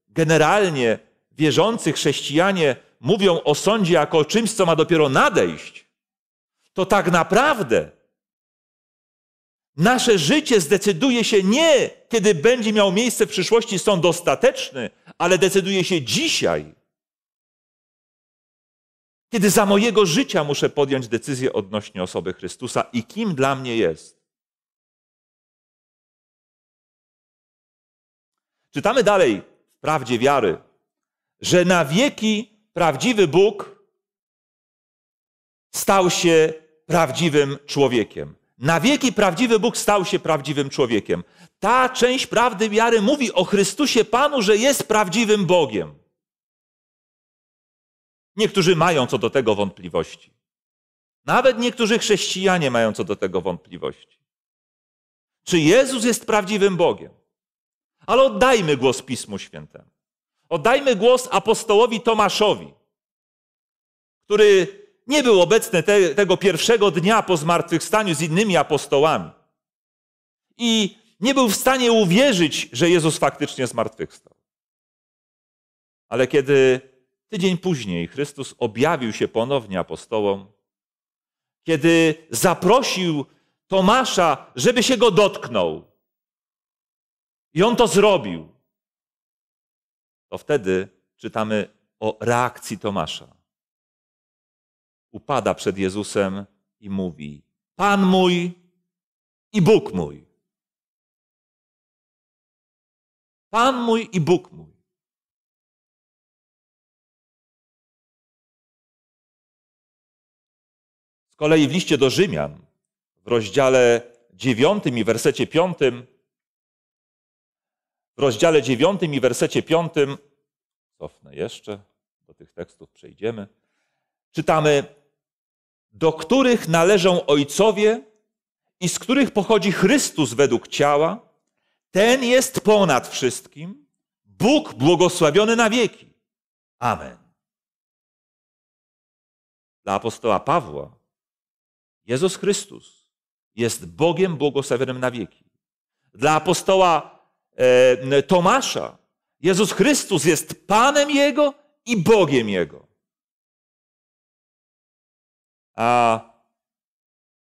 generalnie wierzący chrześcijanie mówią o sądzie jako o czymś, co ma dopiero nadejść, to tak naprawdę Nasze życie zdecyduje się nie, kiedy będzie miał miejsce w przyszłości sąd ostateczny, ale decyduje się dzisiaj. Kiedy za mojego życia muszę podjąć decyzję odnośnie osoby Chrystusa i kim dla mnie jest. Czytamy dalej w prawdzie wiary, że na wieki prawdziwy Bóg stał się prawdziwym człowiekiem. Na wieki prawdziwy Bóg stał się prawdziwym człowiekiem. Ta część prawdy wiary mówi o Chrystusie Panu, że jest prawdziwym Bogiem. Niektórzy mają co do tego wątpliwości. Nawet niektórzy chrześcijanie mają co do tego wątpliwości. Czy Jezus jest prawdziwym Bogiem? Ale oddajmy głos Pismu Świętemu. Oddajmy głos apostołowi Tomaszowi, który nie był obecny te, tego pierwszego dnia po zmartwychwstaniu z innymi apostołami. I nie był w stanie uwierzyć, że Jezus faktycznie zmartwychwstał. Ale kiedy tydzień później Chrystus objawił się ponownie apostołom, kiedy zaprosił Tomasza, żeby się go dotknął, i on to zrobił, to wtedy czytamy o reakcji Tomasza upada przed Jezusem i mówi: Pan mój i Bóg mój. Pan mój i Bóg mój. Z kolei w liście do Rzymian, w rozdziale dziewiątym i wersecie piątym w rozdziale dziewiątym i wersecie piątym, cofnę jeszcze, do tych tekstów przejdziemy czytamy, do których należą ojcowie i z których pochodzi Chrystus według ciała, ten jest ponad wszystkim, Bóg błogosławiony na wieki. Amen. Dla apostoła Pawła Jezus Chrystus jest Bogiem błogosławionym na wieki. Dla apostoła e, Tomasza Jezus Chrystus jest Panem Jego i Bogiem Jego. A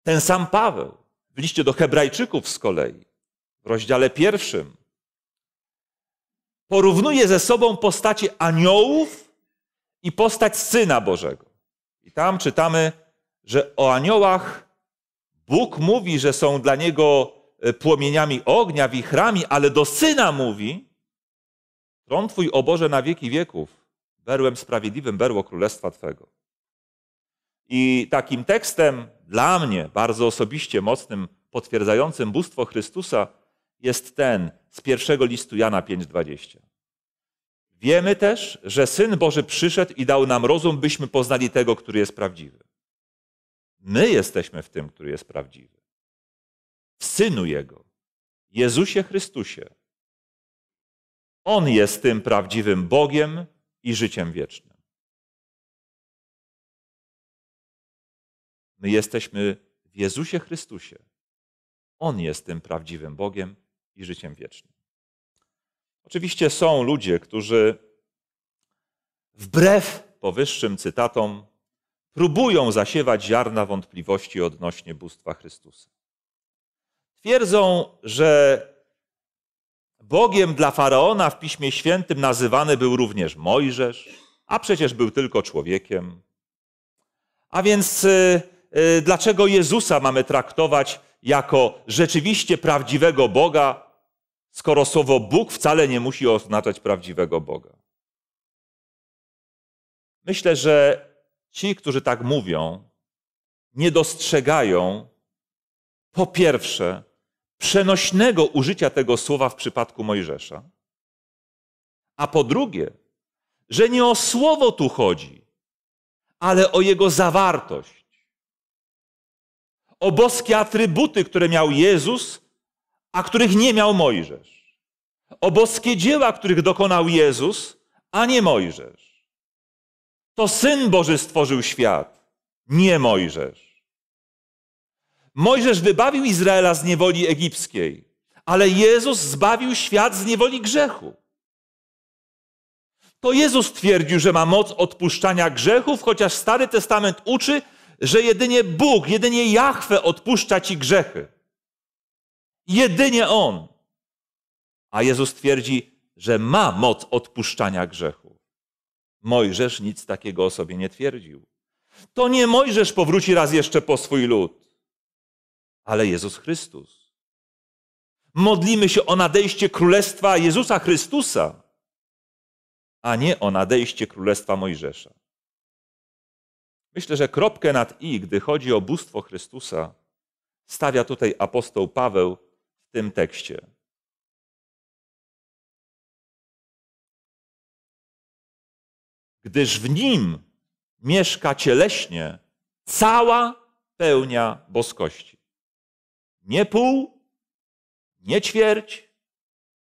ten sam Paweł w liście do Hebrajczyków z kolei, w rozdziale pierwszym, porównuje ze sobą postacie aniołów i postać Syna Bożego. I tam czytamy, że o aniołach Bóg mówi, że są dla niego e, płomieniami ognia, wichrami, ale do syna mówi: Tron twój, o Boże, na wieki wieków, berłem sprawiedliwym, berło królestwa twego. I takim tekstem dla mnie bardzo osobiście mocnym, potwierdzającym bóstwo Chrystusa jest ten z pierwszego listu Jana 5:20. Wiemy też, że Syn Boży przyszedł i dał nam rozum, byśmy poznali tego, który jest prawdziwy. My jesteśmy w tym, który jest prawdziwy. W Synu Jego, Jezusie Chrystusie. On jest tym prawdziwym Bogiem i życiem wiecznym. My jesteśmy w Jezusie Chrystusie. On jest tym prawdziwym Bogiem i życiem wiecznym. Oczywiście są ludzie, którzy wbrew powyższym cytatom próbują zasiewać ziarna wątpliwości odnośnie bóstwa Chrystusa. Twierdzą, że Bogiem dla faraona w Piśmie Świętym nazywany był również Mojżesz, a przecież był tylko człowiekiem. A więc y, Y, dlaczego Jezusa mamy traktować jako rzeczywiście prawdziwego Boga, skoro słowo Bóg wcale nie musi oznaczać prawdziwego Boga. Myślę, że ci, którzy tak mówią, nie dostrzegają po pierwsze przenośnego użycia tego słowa w przypadku Mojżesza, a po drugie, że nie o słowo tu chodzi, ale o jego zawartość o boskie atrybuty, które miał Jezus, a których nie miał Mojżesz. O boskie dzieła, których dokonał Jezus, a nie Mojżesz. To Syn Boży stworzył świat, nie Mojżesz. Mojżesz wybawił Izraela z niewoli egipskiej, ale Jezus zbawił świat z niewoli grzechu. To Jezus twierdził, że ma moc odpuszczania grzechów, chociaż Stary Testament uczy, że jedynie Bóg, jedynie Jahwe odpuszcza ci grzechy. Jedynie On. A Jezus twierdzi, że ma moc odpuszczania grzechu. Mojżesz nic takiego o sobie nie twierdził. To nie Mojżesz powróci raz jeszcze po swój lud, ale Jezus Chrystus. Modlimy się o nadejście Królestwa Jezusa Chrystusa, a nie o nadejście Królestwa Mojżesza. Myślę, że kropkę nad i, gdy chodzi o bóstwo Chrystusa, stawia tutaj apostoł Paweł w tym tekście. Gdyż w nim mieszka cieleśnie cała pełnia boskości. Nie pół, nie ćwierć,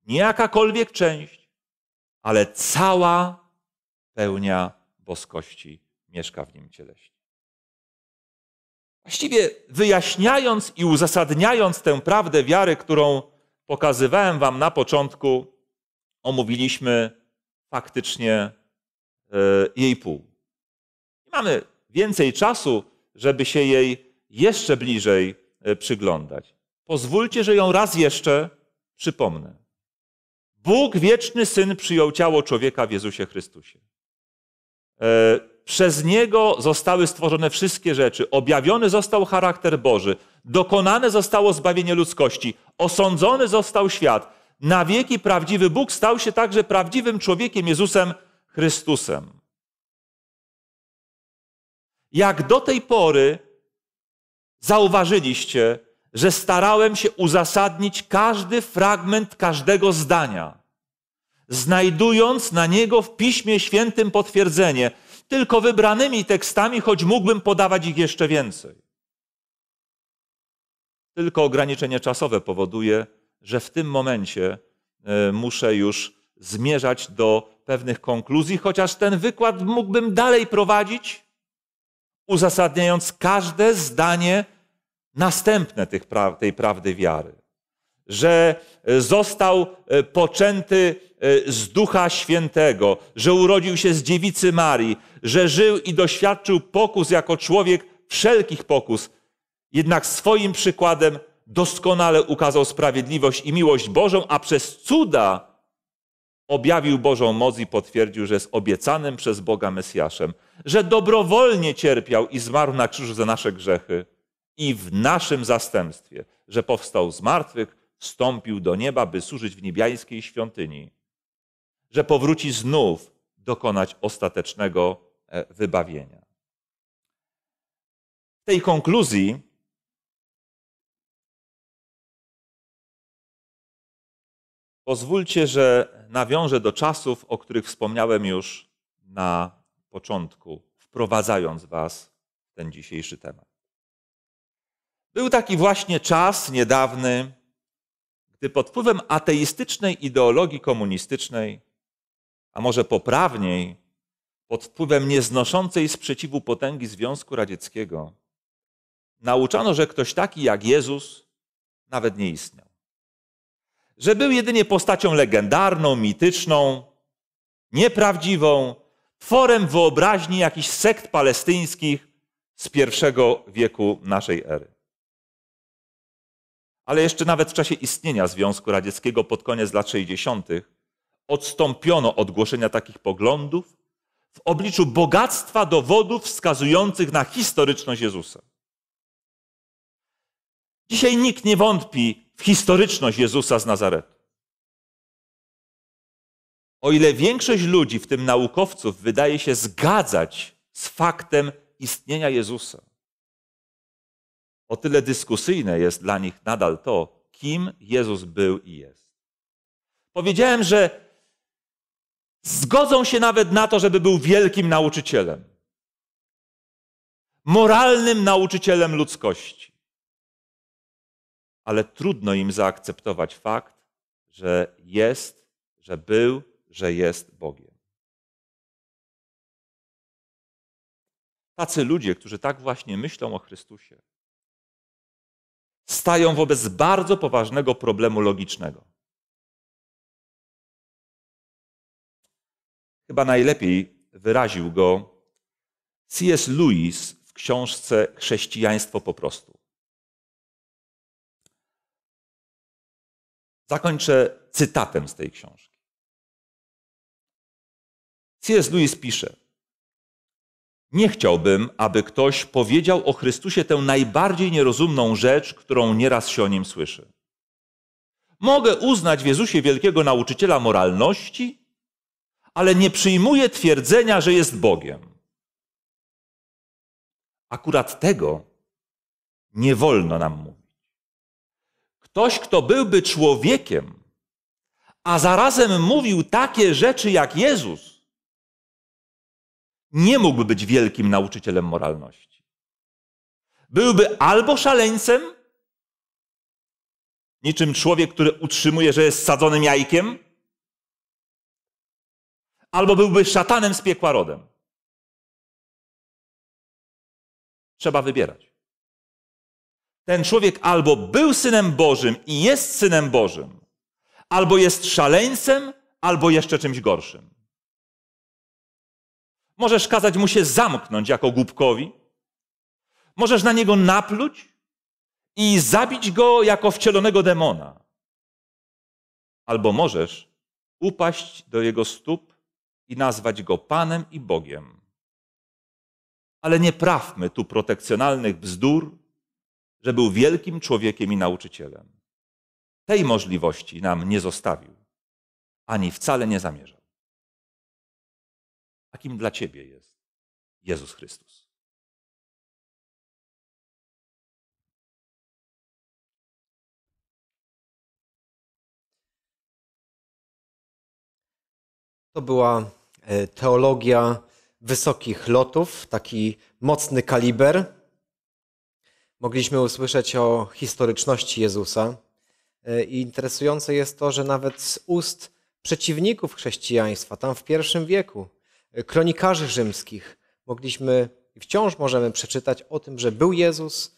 nie jakakolwiek część, ale cała pełnia boskości mieszka w nim cieleśnie. Właściwie wyjaśniając i uzasadniając tę prawdę wiary, którą pokazywałem Wam na początku, omówiliśmy faktycznie e, jej pół. Mamy więcej czasu, żeby się jej jeszcze bliżej e, przyglądać. Pozwólcie, że ją raz jeszcze przypomnę. Bóg, wieczny syn, przyjął ciało człowieka w Jezusie Chrystusie. E, przez Niego zostały stworzone wszystkie rzeczy, objawiony został charakter Boży, dokonane zostało zbawienie ludzkości, osądzony został świat. Na wieki prawdziwy Bóg stał się także prawdziwym człowiekiem, Jezusem Chrystusem. Jak do tej pory zauważyliście, że starałem się uzasadnić każdy fragment każdego zdania, znajdując na niego w Piśmie Świętym potwierdzenie – tylko wybranymi tekstami, choć mógłbym podawać ich jeszcze więcej. Tylko ograniczenie czasowe powoduje, że w tym momencie e, muszę już zmierzać do pewnych konkluzji, chociaż ten wykład mógłbym dalej prowadzić, uzasadniając każde zdanie następne tych tej prawdy wiary że e, został e, poczęty e, z Ducha Świętego, że urodził się z dziewicy Marii, że żył i doświadczył pokus jako człowiek wszelkich pokus. Jednak swoim przykładem doskonale ukazał sprawiedliwość i miłość Bożą, a przez cuda objawił Bożą moc i potwierdził, że jest obiecanym przez Boga Mesjaszem, że dobrowolnie cierpiał i zmarł na krzyżu za nasze grzechy i w naszym zastępstwie, że powstał z martwych, wstąpił do nieba, by służyć w niebiańskiej świątyni, że powróci znów dokonać ostatecznego e, wybawienia. W tej konkluzji pozwólcie, że nawiążę do czasów, o których wspomniałem już na początku, wprowadzając Was w ten dzisiejszy temat. Był taki właśnie czas niedawny, gdy pod wpływem ateistycznej ideologii komunistycznej, a może poprawniej, pod wpływem nieznoszącej sprzeciwu potęgi Związku Radzieckiego, nauczano, że ktoś taki jak Jezus nawet nie istniał. Że był jedynie postacią legendarną, mityczną, nieprawdziwą, tworem wyobraźni jakichś sekt palestyńskich z pierwszego wieku naszej ery ale jeszcze nawet w czasie istnienia Związku Radzieckiego pod koniec lat 60. odstąpiono od głoszenia takich poglądów w obliczu bogactwa dowodów wskazujących na historyczność Jezusa. Dzisiaj nikt nie wątpi w historyczność Jezusa z Nazaretu. O ile większość ludzi, w tym naukowców, wydaje się zgadzać z faktem istnienia Jezusa, o tyle dyskusyjne jest dla nich nadal to, kim Jezus był i jest. Powiedziałem, że zgodzą się nawet na to, żeby był wielkim nauczycielem, moralnym nauczycielem ludzkości. Ale trudno im zaakceptować fakt, że jest, że był, że jest Bogiem. Tacy ludzie, którzy tak właśnie myślą o Chrystusie, stają wobec bardzo poważnego problemu logicznego. Chyba najlepiej wyraził go C.S. Lewis w książce Chrześcijaństwo po prostu. Zakończę cytatem z tej książki. C.S. Lewis pisze: nie chciałbym, aby ktoś powiedział o Chrystusie tę najbardziej nierozumną rzecz, którą nieraz się o nim słyszy. Mogę uznać w Jezusie wielkiego nauczyciela moralności, ale nie przyjmuję twierdzenia, że jest Bogiem. Akurat tego nie wolno nam mówić. Ktoś, kto byłby człowiekiem, a zarazem mówił takie rzeczy jak Jezus, nie mógłby być wielkim nauczycielem moralności. Byłby albo szaleńcem, niczym człowiek, który utrzymuje, że jest sadzonym jajkiem, albo byłby szatanem z piekła rodem. Trzeba wybierać. Ten człowiek albo był synem Bożym i jest synem Bożym, albo jest szaleńcem, albo jeszcze czymś gorszym. Możesz kazać mu się zamknąć jako głupkowi. Możesz na niego napluć i zabić go jako wcielonego demona. Albo możesz upaść do jego stóp i nazwać go Panem i Bogiem. Ale nie prawmy tu protekcjonalnych bzdur, że był wielkim człowiekiem i nauczycielem. Tej możliwości nam nie zostawił, ani wcale nie zamierzał takim dla ciebie jest Jezus Chrystus. To była e, teologia wysokich lotów, taki mocny kaliber. Mogliśmy usłyszeć o historyczności Jezusa. E, I interesujące jest to, że nawet z ust przeciwników chrześcijaństwa, tam w pierwszym wieku, kronikarzy rzymskich mogliśmy i wciąż możemy przeczytać o tym, że był Jezus,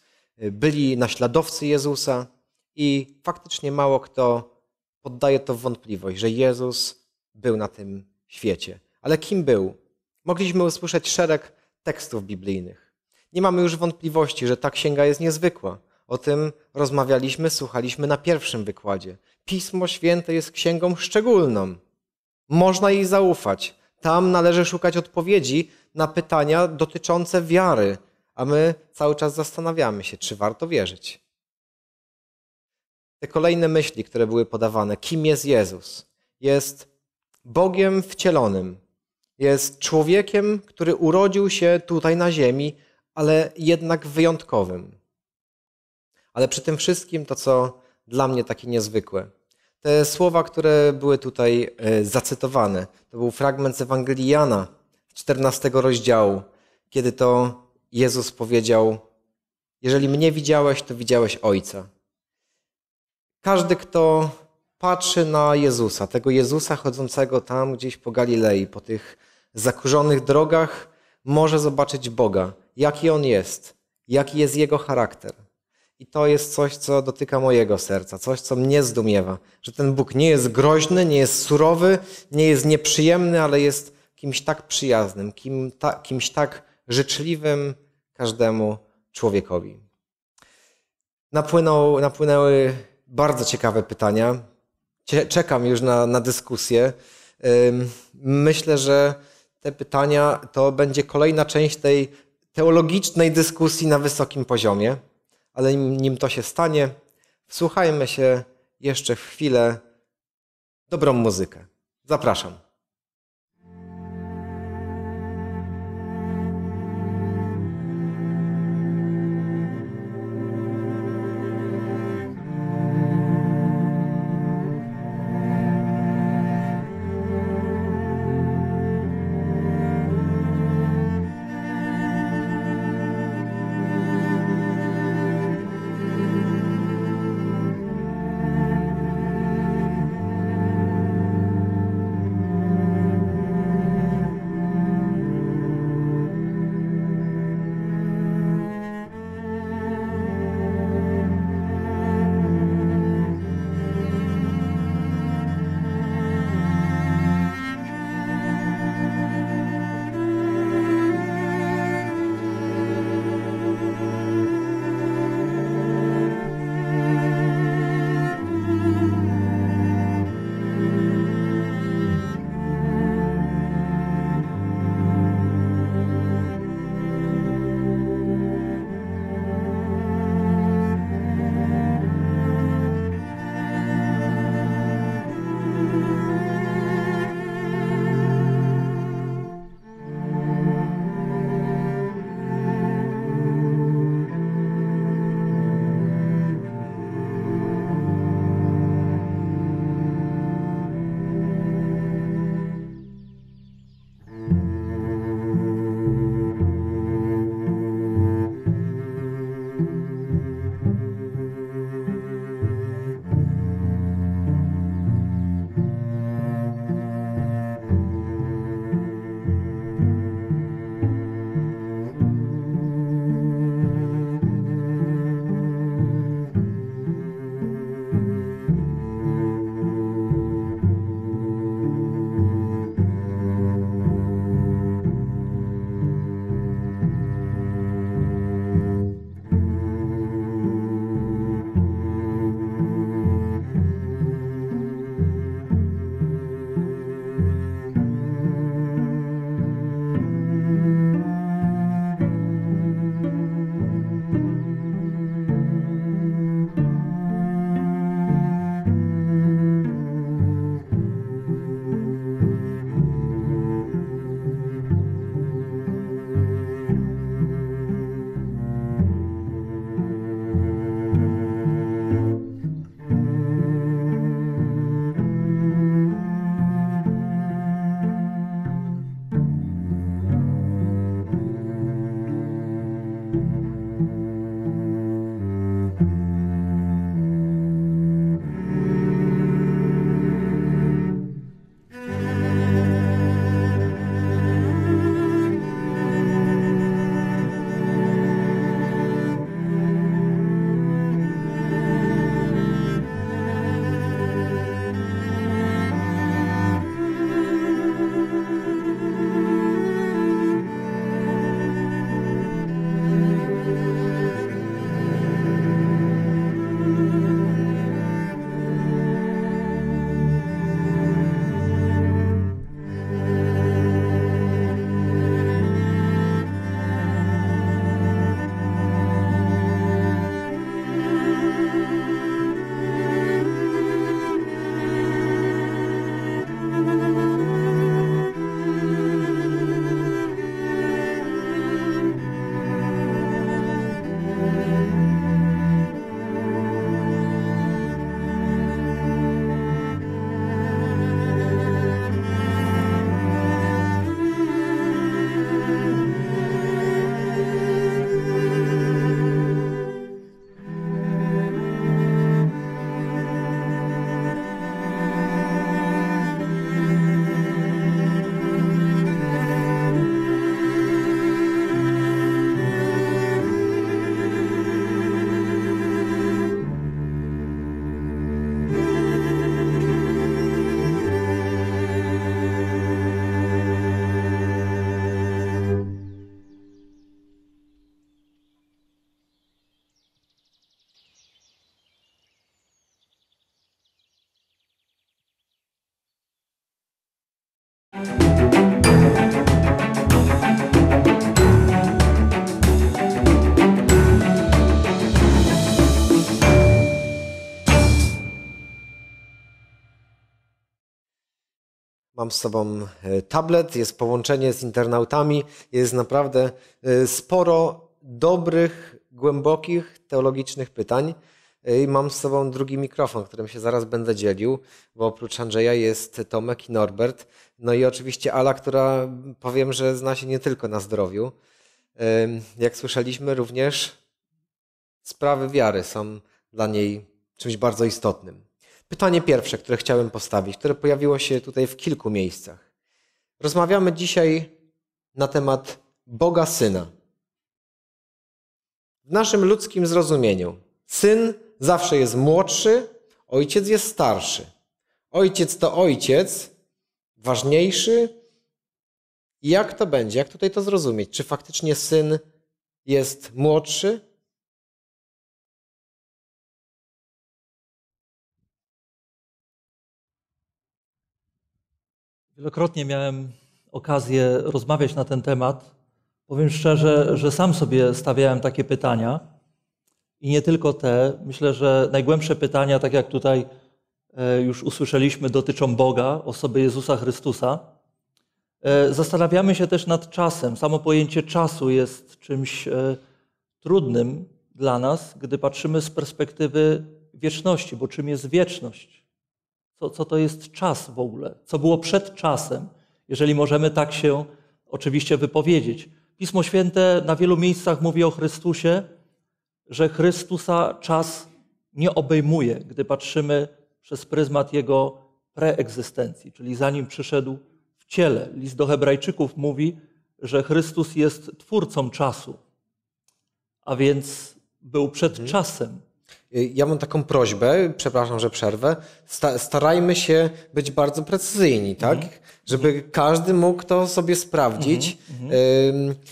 byli naśladowcy Jezusa i faktycznie mało kto poddaje to w wątpliwość, że Jezus był na tym świecie. Ale kim był? Mogliśmy usłyszeć szereg tekstów biblijnych. Nie mamy już wątpliwości, że ta księga jest niezwykła. O tym rozmawialiśmy, słuchaliśmy na pierwszym wykładzie. Pismo Święte jest księgą szczególną. Można jej zaufać. Tam należy szukać odpowiedzi na pytania dotyczące wiary, a my cały czas zastanawiamy się, czy warto wierzyć. Te kolejne myśli, które były podawane, kim jest Jezus? Jest Bogiem wcielonym, jest człowiekiem, który urodził się tutaj na ziemi, ale jednak wyjątkowym. Ale przy tym wszystkim to, co dla mnie takie niezwykłe, te słowa, które były tutaj e, zacytowane, to był fragment z Ewangelii Jana, 14 rozdziału, kiedy to Jezus powiedział: Jeżeli mnie widziałeś, to widziałeś Ojca. Każdy, kto patrzy na Jezusa, tego Jezusa chodzącego tam gdzieś po Galilei, po tych zakurzonych drogach, może zobaczyć Boga, jaki on jest, jaki jest jego charakter. I to jest coś, co dotyka mojego serca, coś, co mnie zdumiewa, że ten Bóg nie jest groźny, nie jest surowy, nie jest nieprzyjemny, ale jest kimś tak przyjaznym, kim ta, kimś tak życzliwym każdemu człowiekowi. Napłynął, napłynęły bardzo ciekawe pytania. Czekam już na, na dyskusję. Myślę, że te pytania to będzie kolejna część tej teologicznej dyskusji na wysokim poziomie ale nim to się stanie, wsłuchajmy się jeszcze w chwilę dobrą muzykę. Zapraszam. mam z sobą e, tablet, jest połączenie z internautami, jest naprawdę e, sporo dobrych, głębokich, teologicznych pytań. E, I mam z sobą drugi mikrofon, którym się zaraz będę dzielił, bo oprócz Andrzeja jest Tomek i Norbert. No i oczywiście Ala, która powiem, że zna się nie tylko na zdrowiu. Jak słyszeliśmy, również sprawy wiary są dla niej czymś bardzo istotnym. Pytanie pierwsze, które chciałem postawić, które pojawiło się tutaj w kilku miejscach. Rozmawiamy dzisiaj na temat Boga Syna. W naszym ludzkim zrozumieniu syn zawsze jest młodszy, ojciec jest starszy. Ojciec to ojciec, ważniejszy. Jak to będzie? Jak tutaj to zrozumieć? Czy faktycznie syn jest młodszy, Wielokrotnie miałem okazję rozmawiać na ten temat. Powiem szczerze, że sam sobie stawiałem takie pytania i nie tylko te. Myślę, że najgłębsze pytania, tak jak tutaj e, już usłyszeliśmy, dotyczą Boga, osoby Jezusa Chrystusa. E, zastanawiamy się też nad czasem. Samo pojęcie czasu jest czymś e, trudnym dla nas, gdy patrzymy z perspektywy wieczności, bo czym jest wieczność? co, co to jest czas w ogóle, co było przed czasem, jeżeli możemy tak się oczywiście wypowiedzieć. Pismo Święte na wielu miejscach mówi o Chrystusie, że Chrystusa czas nie obejmuje, gdy patrzymy przez pryzmat Jego preegzystencji, czyli zanim przyszedł w ciele. List do Hebrajczyków mówi, że Chrystus jest twórcą czasu, a więc był przed mhm. czasem. Y, ja mam taką prośbę, przepraszam, że przerwę. Sta starajmy się być bardzo precyzyjni, tak? Mhm. Żeby mhm. każdy mógł to sobie sprawdzić. Mhm.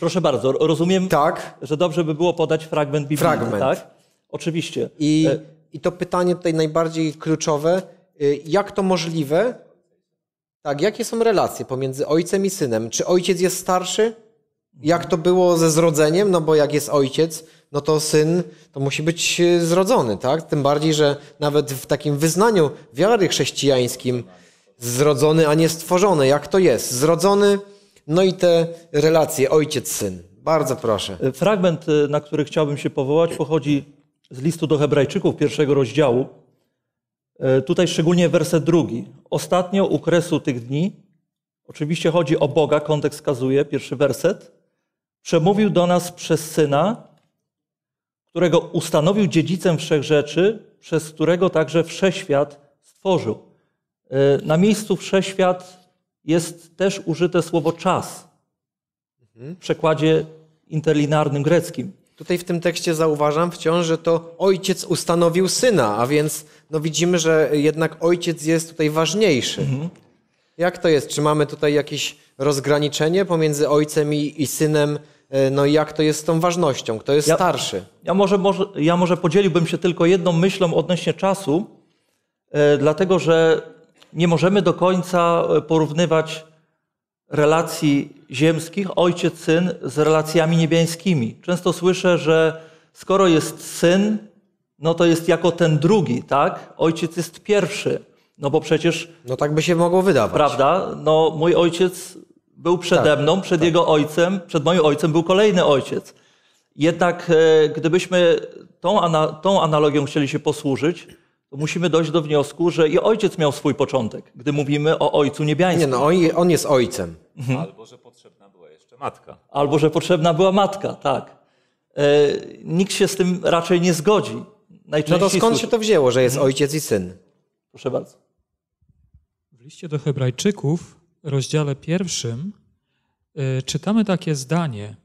Proszę bardzo, rozumiem, tak? że dobrze by było podać fragment biblijny, fragment. tak? Oczywiście. I, e- I to pytanie tutaj najbardziej kluczowe. Y, jak to możliwe? Tak, jakie są relacje pomiędzy ojcem i synem? Czy ojciec jest starszy? jak to było ze zrodzeniem, no bo jak jest ojciec, no to syn to musi być e, zrodzony, tak? Tym bardziej, że nawet w takim wyznaniu wiary chrześcijańskim zrodzony, a nie stworzony, jak to jest? Zrodzony, no i te relacje ojciec-syn. Bardzo proszę. E, fragment, e, na który chciałbym się powołać, pochodzi z listu do Hebrajczyków pierwszego rozdziału. Tutaj szczególnie werset drugi. Ostatnio u kresu tych dni, oczywiście chodzi o Boga, kontekst wskazuje, pierwszy werset, przemówił do nas przez Syna, którego ustanowił dziedzicem wszech rzeczy, przez którego także wszechświat stworzył. E, na miejscu wszechświat jest też użyte słowo czas w przekładzie interlinarnym greckim. Tutaj w tym tekście zauważam wciąż, że to ojciec ustanowił syna, a więc no widzimy, że jednak ojciec jest tutaj ważniejszy. Mhm. Jak to jest? Czy mamy tutaj jakieś rozgraniczenie pomiędzy ojcem i, i synem? E, no i jak to jest z tą ważnością, kto jest ja, starszy. Ja może, może, ja może podzieliłbym się tylko jedną myślą odnośnie czasu, e, dlatego że nie możemy do końca e, porównywać relacji ziemskich, ojciec-syn, z relacjami niebiańskimi. Często słyszę, że skoro jest syn, no to jest jako ten drugi, tak? Ojciec jest pierwszy. No bo przecież. No tak by się mogło wydawać. Prawda? No mój ojciec był przede tak, mną, przed tak. jego ojcem, przed moim ojcem był kolejny ojciec. Jednak e, gdybyśmy tą, tą analogią chcieli się posłużyć, to musimy dojść do wniosku, że i ojciec miał swój początek, gdy mówimy o ojcu niebiańskim. Nie, no on, jest ojcem. Mhm. Albo, że potrzebna była jeszcze matka. Albo, że potrzebna była matka, tak. E, nikt się z tym raczej nie zgodzi. Najczęściej no to skąd się to wzięło, że jest mhm. ojciec i syn? Proszę bardzo. W liście do Hebrajczyków rozdziale pierwszym y, czytamy takie zdanie: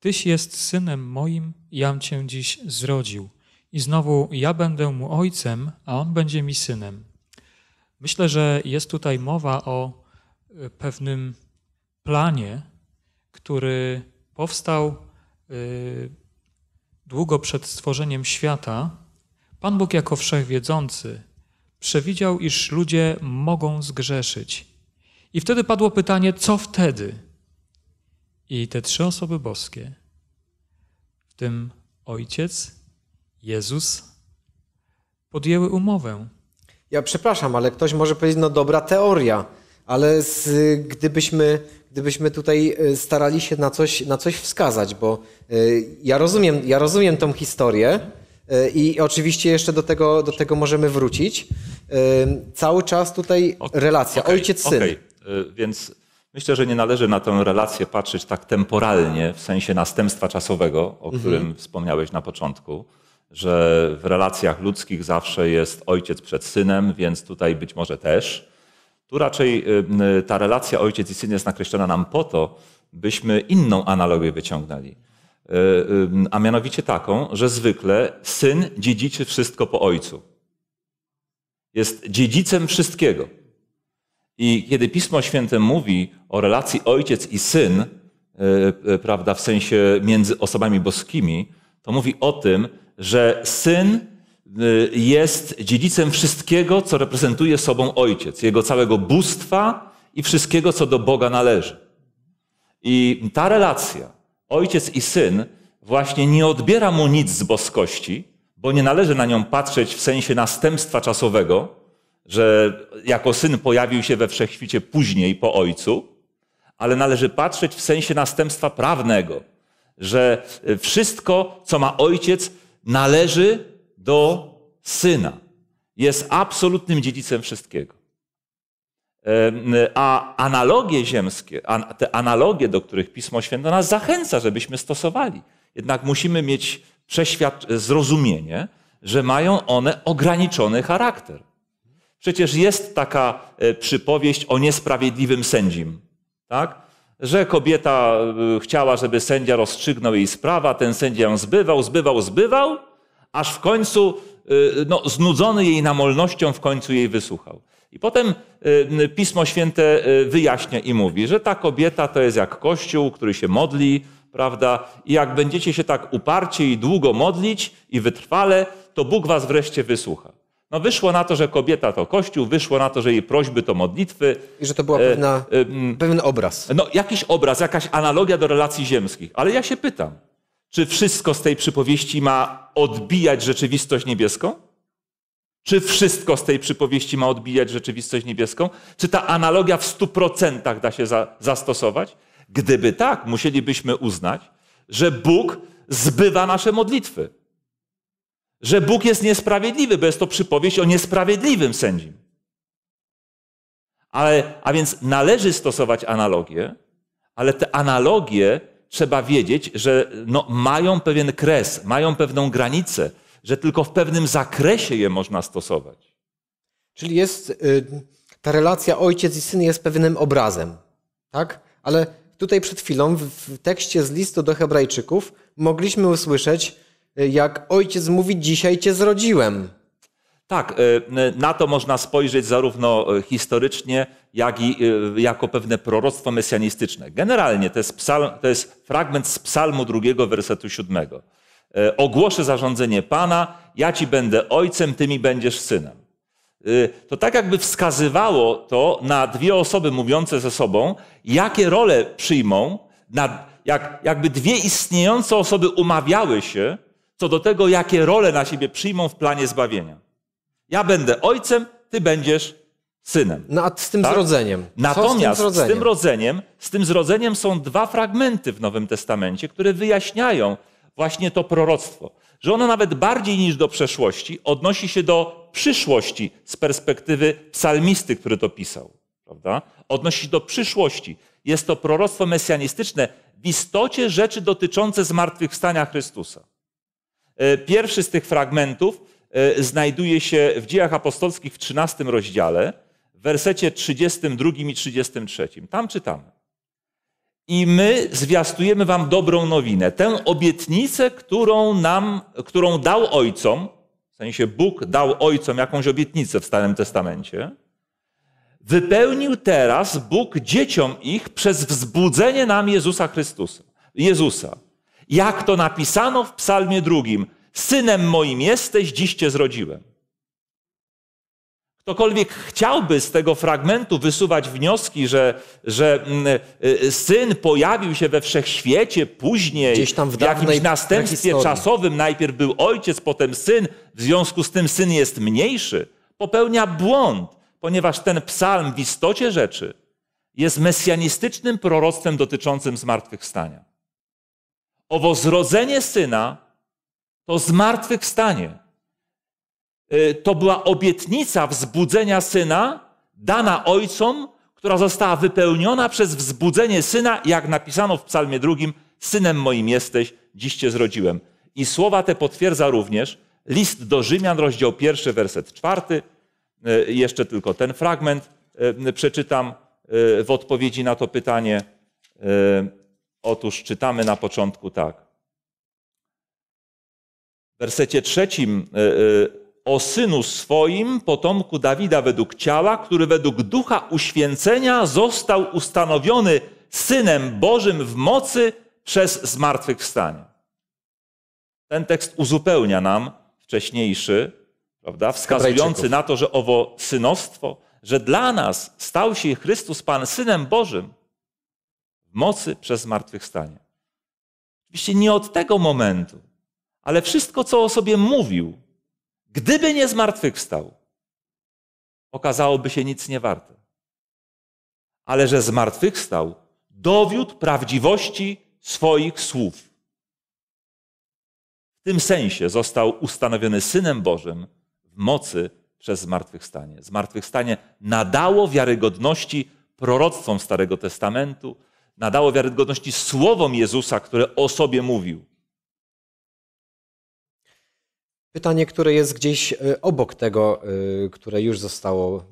Tyś jest synem moim, jam cię dziś zrodził. I znowu ja będę mu ojcem, a on będzie mi synem. Myślę, że jest tutaj mowa o y, pewnym planie, który powstał y, długo przed stworzeniem świata. Pan Bóg jako wszechwiedzący przewidział, iż ludzie mogą zgrzeszyć i wtedy padło pytanie, co wtedy? I te trzy osoby boskie, w tym Ojciec, Jezus, podjęły umowę. Ja przepraszam, ale ktoś może powiedzieć, no dobra teoria, ale z, gdybyśmy, gdybyśmy tutaj e, starali się na coś, na coś wskazać, bo e, ja rozumiem, ja rozumiem tą historię. E, I oczywiście jeszcze do tego, do tego możemy wrócić. Cały czas tutaj relacja okay, ojciec-syn. Okay. Y, więc myślę, że nie należy na tę relację patrzeć tak temporalnie, w sensie następstwa czasowego, o mhm. którym mhm. wspomniałeś na początku, że w relacjach ludzkich zawsze jest ojciec przed synem, więc tutaj być może też. Tu raczej y, y, ta relacja ojciec i syn jest nakreślona nam po to, byśmy inną analogię wyciągnęli. A mianowicie taką, że zwykle syn dziedziczy wszystko po ojcu. Jest dziedzicem wszystkiego. I kiedy Pismo Święte mówi o relacji ojciec i syn, e, e, prawda, w sensie między osobami boskimi, to mówi o tym, że syn e, jest dziedzicem wszystkiego, co reprezentuje sobą ojciec, jego całego bóstwa i wszystkiego, co do Boga należy. I ta relacja, ojciec i syn, właśnie nie odbiera mu nic z boskości, bo nie należy na nią patrzeć w sensie następstwa czasowego, że jako syn pojawił się we wszechświcie później po ojcu, ale należy patrzeć w sensie następstwa prawnego, że e, wszystko, co ma ojciec, należy do syna. Jest absolutnym dziedzicem wszystkiego. E, a analogie ziemskie, te analogie, do których Pismo Święte nas zachęca, żebyśmy stosowali. Jednak musimy mieć zrozumienie, że mają one ograniczony charakter. Przecież jest taka e, przypowieść o niesprawiedliwym sędzim, tak? Że kobieta e, chciała, żeby sędzia rozstrzygnął jej sprawę, ten sędzia ją zbywał, zbywał, zbywał, aż w końcu, e, no, znudzony jej namolnością, w końcu jej wysłuchał. I potem Pismo Święte wyjaśnia i mówi, że ta kobieta to jest jak kościół, który się modli, prawda? I jak będziecie się tak uparcie i długo modlić i wytrwale, to Bóg was wreszcie wysłucha. No wyszło na to, że kobieta to kościół, wyszło na to, że jej prośby to modlitwy. I że to był e, e, mm, pewien obraz. No jakiś obraz, jakaś analogia do relacji ziemskich. Ale ja się pytam, czy wszystko z tej przypowieści ma odbijać rzeczywistość niebieską? Czy wszystko z tej przypowieści ma odbijać rzeczywistość niebieską? Czy ta analogia w stu procentach da się za, zastosować? Gdyby tak, musielibyśmy uznać, że Bóg zbywa nasze modlitwy że Bóg jest niesprawiedliwy, bo jest to przypowieść o niesprawiedliwym sędzim. Ale, a więc należy stosować analogię, ale te analogie trzeba wiedzieć, że no, mają pewien kres, mają pewną granicę, że tylko w pewnym zakresie je można stosować. Czyli jest y, ta relacja ojciec i syn jest pewnym obrazem, tak? Ale tutaj przed chwilą w tekście z listu do Hebrajczyków mogliśmy usłyszeć, Y, jak ojciec mówi: Dzisiaj cię zrodziłem. Tak, y, y, na to można spojrzeć zarówno historycznie, jak i jako pewne proroctwo mesjanistyczne. Generalnie to jest, psalm, to jest fragment z psalmu drugiego, wersetu siódmego. Ogłoszę zarządzenie Pana, ja ci będę ojcem, ty mi będziesz synem. To tak jakby wskazywało to na dwie osoby mówiące ze sobą, jakie role przyjmą, na, jak, jakby dwie istniejące osoby umawiały się, co do tego, jakie role na siebie przyjmą w planie zbawienia. Ja będę ojcem, ty będziesz synem. No a z tym tak? zrodzeniem. Natomiast z tym zrodzeniem? z tym rodzeniem, z tym zrodzeniem są dwa fragmenty w Nowym Testamencie, które wyjaśniają właśnie to proroctwo. Że ono nawet bardziej niż do przeszłości odnosi się do przyszłości z perspektywy psalmisty, który to pisał. Prawda? Odnosi się do przyszłości. Jest to proroctwo mesjanistyczne, w istocie rzeczy dotyczące zmartwychwstania Chrystusa. E, pierwszy z tych fragmentów e, znajduje się w Dziejach Apostolskich w 13 rozdziale, w wersecie 32 i 33. Tam czytamy. I my zwiastujemy wam dobrą nowinę, tę obietnicę, którą nam, którą dał ojcom, w sensie Bóg dał ojcom jakąś obietnicę w Starym Testamencie, wypełnił teraz Bóg dzieciom ich przez wzbudzenie nam Jezusa Chrystusa. Jezusa jak to napisano w Psalmie drugim: Synem moim jesteś, dziś cię zrodziłem. Ktokolwiek chciałby z tego fragmentu wysuwać wnioski, że, że mm, e, e, syn pojawił się we wszechświecie, później Gdzieś tam w, w jakimś następstwie czasowym, najpierw był ojciec, potem syn, w związku z tym syn jest mniejszy, popełnia błąd, ponieważ ten psalm w istocie rzeczy jest mesjanistycznym proroctwem dotyczącym zmartwychwstania. Owo zrodzenie syna to zmartwychwstanie. Y, to była obietnica wzbudzenia syna dana ojcom, która została wypełniona przez wzbudzenie syna, jak napisano w Psalmie drugim: Synem moim jesteś, dziś cię zrodziłem. I słowa te potwierdza również list do Rzymian, rozdział pierwszy, werset czwarty. Y, jeszcze tylko ten fragment y, przeczytam w odpowiedzi na to pytanie. Otóż czytamy na początku tak. W wersecie trzecim e, e, o synu swoim, potomku Dawida według ciała, który według ducha uświęcenia został ustanowiony synem Bożym w mocy przez zmartwychwstanie. Ten tekst uzupełnia nam wcześniejszy, prawda, wskazujący na to, że owo synostwo, że dla nas stał się Chrystus Pan synem Bożym mocy przez zmartwychwstanie. Oczywiście nie od tego momentu, ale wszystko, co o sobie mówił, gdyby nie zmartwychwstał, okazałoby się nic nie warte. Ale że zmartwychwstał, dowiódł prawdziwości swoich słów. W tym sensie został ustanowiony Synem Bożym w mocy przez zmartwychwstanie. Zmartwychwstanie nadało wiarygodności proroctwom Starego Testamentu, nadało wiarygodności słowom Jezusa, które o sobie mówił. Pytanie, które jest gdzieś e, obok tego, e, które już zostało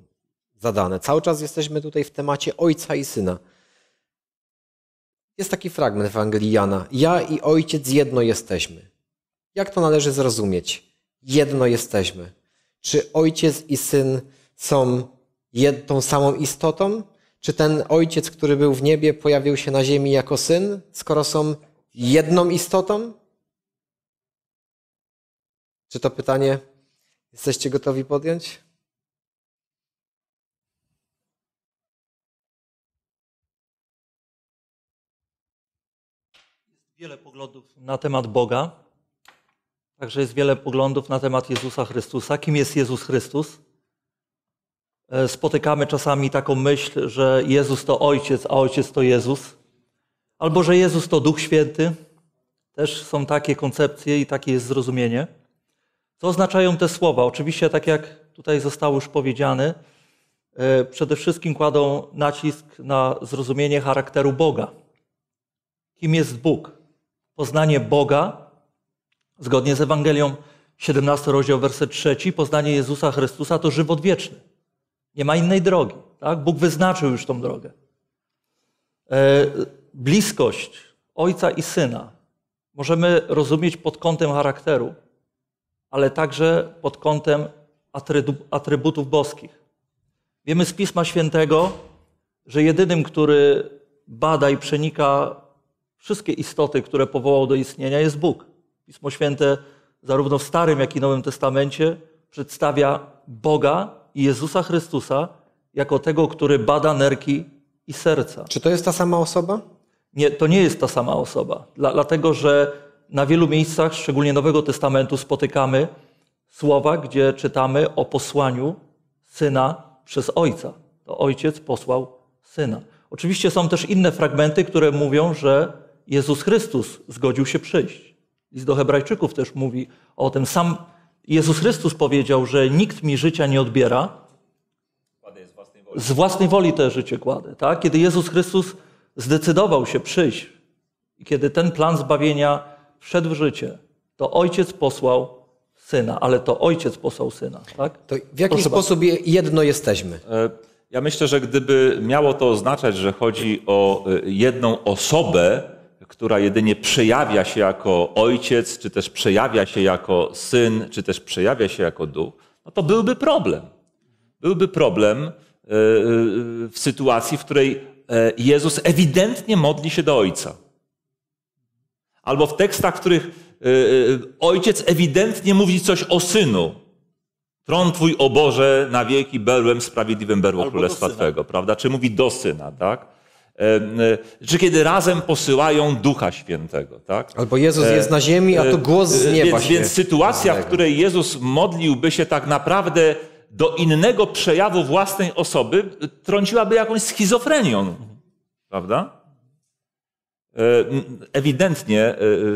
zadane. Cały czas jesteśmy tutaj w temacie Ojca i Syna. Jest taki fragment Ewangelii Jana. Ja i Ojciec jedno jesteśmy. Jak to należy zrozumieć? Jedno jesteśmy. Czy Ojciec i Syn są jed, tą samą istotą? Czy ten ojciec, który był w niebie, pojawił się na ziemi jako syn, skoro są jedną istotą? Czy to pytanie jesteście gotowi podjąć? Jest wiele poglądów na temat Boga, także jest wiele poglądów na temat Jezusa Chrystusa. Kim jest Jezus Chrystus? E, spotykamy czasami taką myśl, że Jezus to Ojciec, a Ojciec to Jezus, albo że Jezus to Duch Święty. Też są takie koncepcje i takie jest zrozumienie. Co oznaczają te słowa? Oczywiście, tak jak tutaj zostało już powiedziane, e, przede wszystkim kładą nacisk na zrozumienie charakteru Boga. Kim jest Bóg? Poznanie Boga, zgodnie z Ewangelią 17 rozdział, werset 3, poznanie Jezusa Chrystusa to żywot wieczny. Nie ma innej drogi. Tak? Bóg wyznaczył już tą drogę. E, bliskość ojca i syna możemy rozumieć pod kątem charakteru, ale także pod kątem atrybutów boskich. Wiemy z Pisma Świętego, że jedynym, który bada i przenika wszystkie istoty, które powołał do istnienia, jest Bóg. Pismo Święte zarówno w Starym, jak i Nowym Testamencie przedstawia Boga i Jezusa Chrystusa jako tego, który bada nerki i serca. Czy to jest ta sama osoba? Nie, to nie jest ta sama osoba. Dla, dlatego, że na wielu miejscach, szczególnie Nowego Testamentu, spotykamy słowa, gdzie czytamy o posłaniu syna przez ojca. To ojciec posłał syna. Oczywiście są też inne fragmenty, które mówią, że Jezus Chrystus zgodził się przyjść. List do Hebrajczyków też mówi o tym. Sam Jezus Chrystus powiedział, że nikt mi życia nie odbiera. Z własnej woli te życie kładę. Tak? Kiedy Jezus Chrystus zdecydował się przyjść i kiedy ten plan zbawienia wszedł w życie, to Ojciec posłał Syna, ale to Ojciec posłał Syna. Tak? To w jaki Proszę sposób bardzo. jedno jesteśmy? E, ja myślę, że gdyby miało to oznaczać, że chodzi o e, jedną osobę, która jedynie przejawia się jako ojciec, czy też przejawia się jako syn, czy też przejawia się jako duch, no to byłby problem. Byłby problem e, e, w sytuacji, w której e, Jezus ewidentnie modli się do Ojca. Albo w tekstach, w których Ojciec ewidentnie mówi coś o Synu. Tron Twój, o Boże, na wieki berłem, sprawiedliwym berło Królestwa Twego, prawda? Czy mówi do Syna, tak? czy e, kiedy razem posyłają Ducha Świętego. Tak? Albo Jezus jest na ziemi, a to e, głos z nieba. Więc, więc sytuacja, w której Jezus modliłby się tak naprawdę do innego przejawu własnej osoby, trąciłaby jakąś schizofrenią. Prawda? E, ewidentnie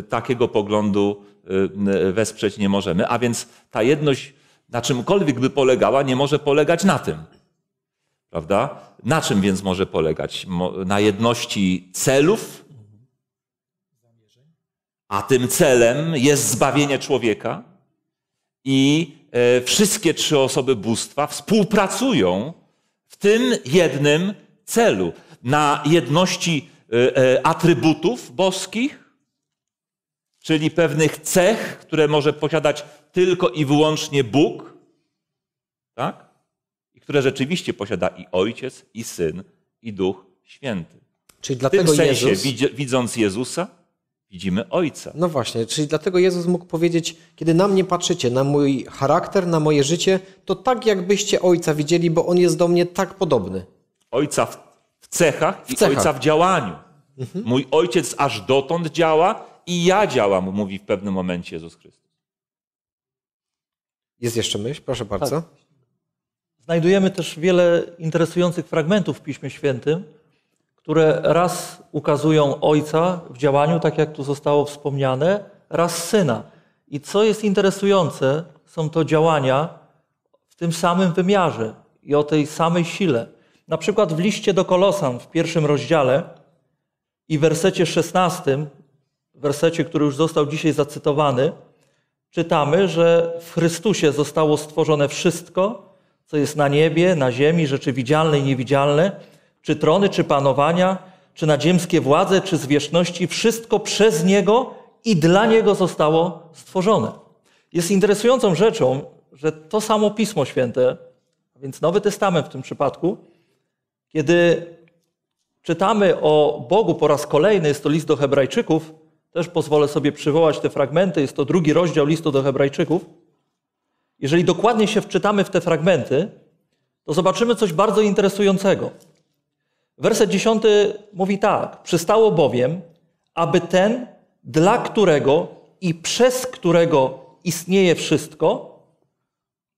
takiego poglądu wesprzeć nie możemy, a więc ta jedność na czymkolwiek by polegała, nie może polegać na tym. Prawda? Na czym więc może polegać? Na jedności celów, a tym celem jest zbawienie człowieka i e, wszystkie trzy osoby bóstwa współpracują w tym jednym celu. Na jedności e, e, atrybutów boskich, czyli pewnych cech, które może posiadać tylko i wyłącznie Bóg, tak? które rzeczywiście posiada i Ojciec, i Syn, i Duch Święty. Czyli dlatego w tym sensie, Jezus... widząc Jezusa, widzimy Ojca. No właśnie, czyli dlatego Jezus mógł powiedzieć, kiedy na mnie patrzycie, na mój charakter, na moje życie, to tak jakbyście Ojca widzieli, bo On jest do mnie tak podobny. Ojca w, w cechach w i Ojca w działaniu. Mhm. Mój Ojciec aż dotąd działa i ja działam, mówi w pewnym momencie Jezus Chrystus. Jest jeszcze myśl? Proszę bardzo. Tak. Znajdujemy też wiele interesujących fragmentów w Piśmie Świętym, które raz ukazują Ojca w działaniu, tak jak tu zostało wspomniane, raz Syna. I co jest interesujące, są to działania w tym samym wymiarze i o tej samej sile. Na przykład w liście do Kolosan w pierwszym rozdziale i w wersecie 16, wersecie, który już został dzisiaj zacytowany, czytamy, że w Chrystusie zostało stworzone wszystko, co jest na niebie, na ziemi, rzeczy widzialne i niewidzialne, czy trony, czy panowania, czy nadziemskie władze, czy zwierzchności, wszystko przez Niego i dla Niego zostało stworzone. Jest interesującą rzeczą, że to samo Pismo Święte, a więc Nowy Testament w tym przypadku, kiedy czytamy o Bogu po raz kolejny, jest to list do Hebrajczyków, też pozwolę sobie przywołać te fragmenty, jest to drugi rozdział listu do Hebrajczyków, jeżeli dokładnie się wczytamy w te fragmenty, to zobaczymy coś bardzo interesującego. Werset 10 mówi tak: Przystało bowiem, aby ten, dla którego i przez którego istnieje wszystko,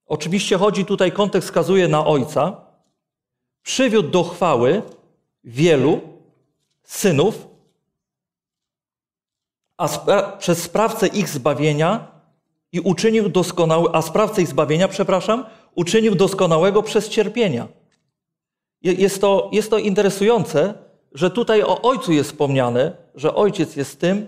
oczywiście chodzi tutaj, kontekst wskazuje na Ojca, przywiódł do chwały wielu synów, a spra przez sprawcę ich zbawienia i uczynił doskonały, a sprawcę i zbawienia, przepraszam, uczynił doskonałego przez cierpienia. Jest to, jest to interesujące, że tutaj o Ojcu jest wspomniane, że Ojciec jest tym,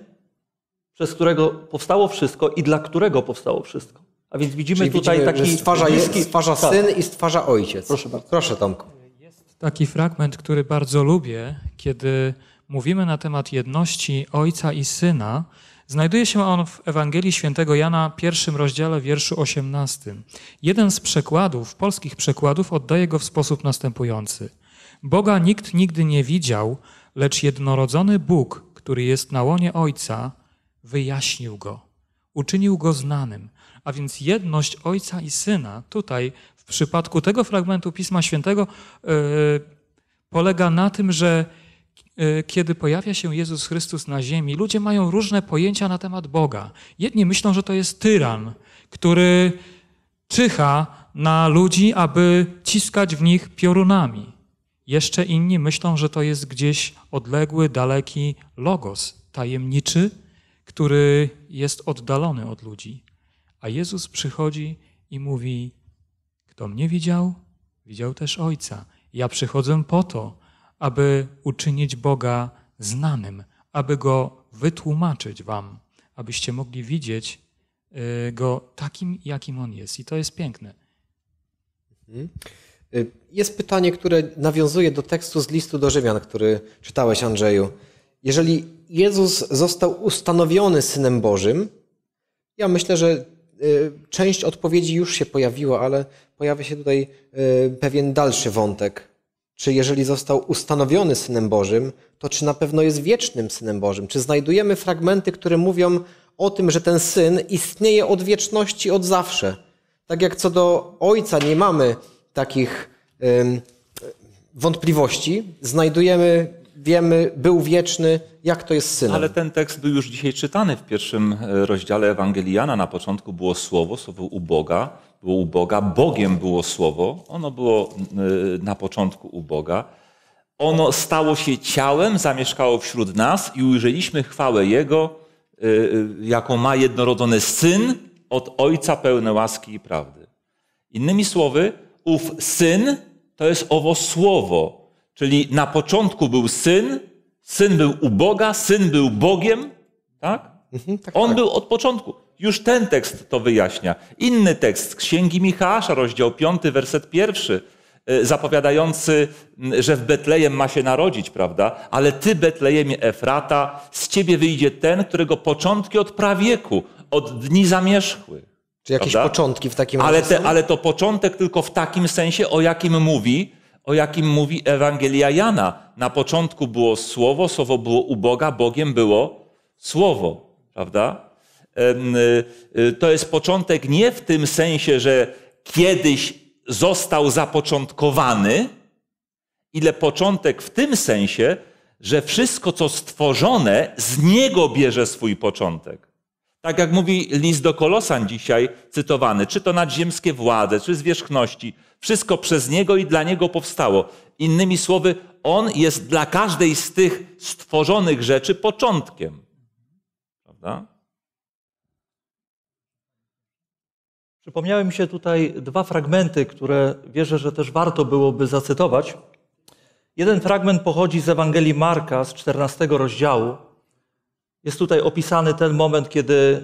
przez którego powstało wszystko i dla którego powstało wszystko. A więc widzimy Czyli tutaj widzimy, taki. Stwarza, bliski... stwarza tak. syn i stwarza ojciec. Proszę bardzo. Proszę, Tomku. Jest taki fragment, który bardzo lubię, kiedy mówimy na temat jedności ojca i syna, Znajduje się on w Ewangelii Świętego Jana, pierwszym rozdziale, wierszu 18. Jeden z przekładów, polskich przekładów, oddaje go w sposób następujący. Boga nikt nigdy nie widział, lecz jednorodzony Bóg, który jest na łonie Ojca, wyjaśnił go, uczynił go znanym. A więc jedność Ojca i Syna tutaj, w przypadku tego fragmentu Pisma Świętego, yy, polega na tym, że Y, kiedy pojawia się Jezus Chrystus na ziemi, ludzie mają różne pojęcia na temat Boga. Jedni myślą, że to jest tyran, który czyha na ludzi, aby ciskać w nich piorunami. Jeszcze inni myślą, że to jest gdzieś odległy, daleki logos, tajemniczy, który jest oddalony od ludzi. A Jezus przychodzi i mówi: Kto mnie widział, widział też Ojca. Ja przychodzę po to, aby uczynić Boga znanym, aby go wytłumaczyć wam, abyście mogli widzieć y, go takim, jakim on jest. I to jest piękne. Mhm. Y, jest pytanie, które nawiązuje do tekstu z listu do Rzymian, który czytałeś, Andrzeju. Jeżeli Jezus został ustanowiony synem Bożym, ja myślę, że y, część odpowiedzi już się pojawiła, ale pojawia się tutaj pewien dalszy wątek czy jeżeli został ustanowiony Synem Bożym, to czy na pewno jest wiecznym Synem Bożym? Czy znajdujemy fragmenty, które mówią o tym, że ten Syn istnieje od wieczności, od zawsze? Tak jak co do Ojca nie mamy takich wątpliwości, znajdujemy, wiemy, był wieczny, jak to jest Synem. Ale ten tekst był już dzisiaj czytany w pierwszym e, rozdziale Ewangelii Jana. Na początku było Słowo, Słowo u Boga, było u Boga, Bogiem było Słowo, ono było y, na początku u Boga. Ono stało się ciałem, zamieszkało wśród nas i ujrzeliśmy chwałę Jego, y, y, jaką ma jednorodzony syn od Ojca pełne łaski i prawdy. Innymi słowy, ów syn to jest owo słowo, czyli na początku był syn, syn był u Boga, syn był Bogiem, tak? Mhm, tak On tak. był od początku. Już ten tekst to wyjaśnia. Inny tekst z Księgi Michała, rozdział 5, werset pierwszy, e, zapowiadający, że w Betlejem ma się narodzić, prawda? Ale ty, Betlejemie Efrata, z ciebie wyjdzie ten, którego początki od prawieku, od dni zamierzchły. Czy jakieś prawda? początki w takim ale te, ale to początek tylko w takim sensie, o jakim mówi, o jakim mówi Ewangelia Jana. Na początku było słowo, słowo było u Boga, Bogiem było słowo, prawda? Y, y, to jest początek nie w tym sensie, że kiedyś został zapoczątkowany, ile początek w tym sensie, że wszystko, co stworzone, z niego bierze swój początek. Tak jak mówi list do Kolosan dzisiaj cytowany, czy to nadziemskie władze, czy zwierzchności, wszystko przez niego i dla niego powstało. Innymi słowy, on jest dla każdej z tych stworzonych rzeczy początkiem. Prawda? Przypomniały mi się tutaj dwa fragmenty, które wierzę, że też warto byłoby zacytować. Jeden fragment pochodzi z Ewangelii Marka z 14 rozdziału. Jest tutaj opisany ten moment, kiedy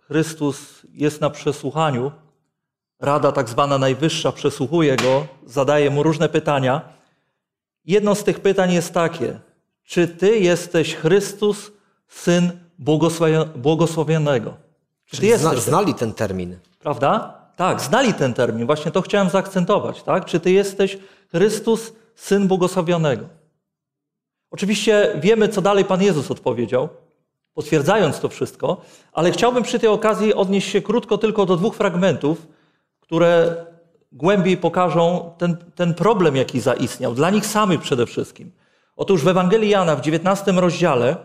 Chrystus jest na przesłuchaniu. Rada, tak zwana najwyższa, przesłuchuje go, zadaje mu różne pytania. Jedno z tych pytań jest takie: Czy ty jesteś Chrystus, syn błogosławionego? Czy Czyli zna, znali ten termin. Prawda? Tak, znali ten termin, właśnie to chciałem zaakcentować. Tak? Czy ty jesteś Chrystus, syn błogosławionego? Oczywiście wiemy, co dalej Pan Jezus odpowiedział, potwierdzając to wszystko, ale chciałbym przy tej okazji odnieść się krótko tylko do dwóch fragmentów, które głębiej pokażą ten, ten problem, jaki zaistniał, dla nich samych przede wszystkim. Otóż w Ewangelii Jana w 19 rozdziale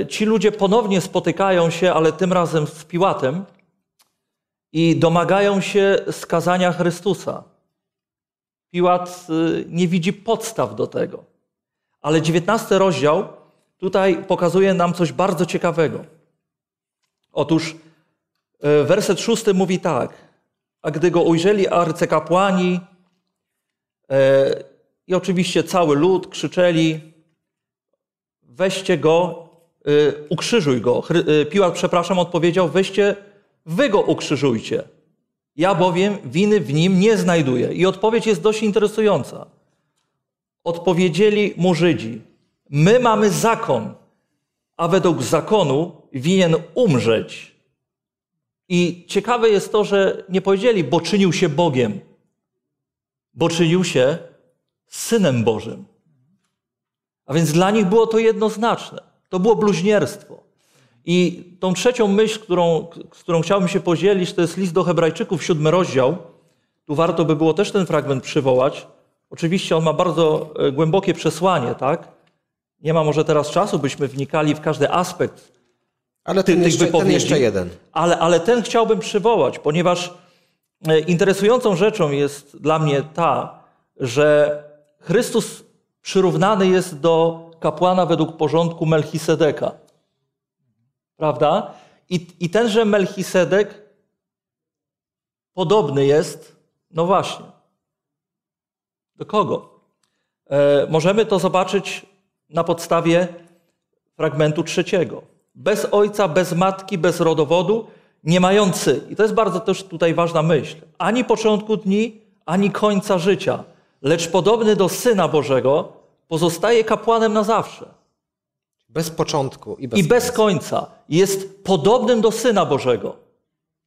e, ci ludzie ponownie spotykają się, ale tym razem z Piłatem i domagają się skazania Chrystusa. Piłat y, nie widzi podstaw do tego. Ale 19 rozdział tutaj pokazuje nam coś bardzo ciekawego. Otóż y, werset 6 mówi tak. A gdy go ujrzeli arcykapłani e, i oczywiście cały lud, krzyczeli: Weźcie go, e, ukrzyżuj go. Piłat, przepraszam, odpowiedział: Weźcie Wy go ukrzyżujcie. Ja bowiem winy w nim nie znajduję. I odpowiedź jest dość interesująca. Odpowiedzieli mu Żydzi: My mamy zakon, a według zakonu winien umrzeć. I ciekawe jest to, że nie powiedzieli, bo czynił się Bogiem, bo czynił się synem Bożym. A więc dla nich było to jednoznaczne. To było bluźnierstwo. I tą trzecią myśl, którą, z którą chciałbym się podzielić, to jest list do Hebrajczyków, siódmy rozdział. Tu warto by było też ten fragment przywołać. Oczywiście on ma bardzo e, głębokie przesłanie, tak? Nie ma może teraz czasu, byśmy wnikali w każdy aspekt ale ten tych jeszcze, wypowiedzi. jeszcze jeden. Ale, ale ten chciałbym przywołać, ponieważ e, interesującą rzeczą jest dla mnie ta, że Chrystus przyrównany jest do kapłana według porządku Melchisedeka. Prawda? I, i tenże Melchisedek podobny jest, no właśnie, do kogo? E, możemy to zobaczyć na podstawie fragmentu trzeciego. Bez ojca, bez matki, bez rodowodu, nie mający, i to jest bardzo też tutaj ważna myśl, ani początku dni, ani końca życia, lecz podobny do Syna Bożego, pozostaje kapłanem na zawsze. Bez początku i bez, i bez końca. końca. Jest podobnym do Syna Bożego.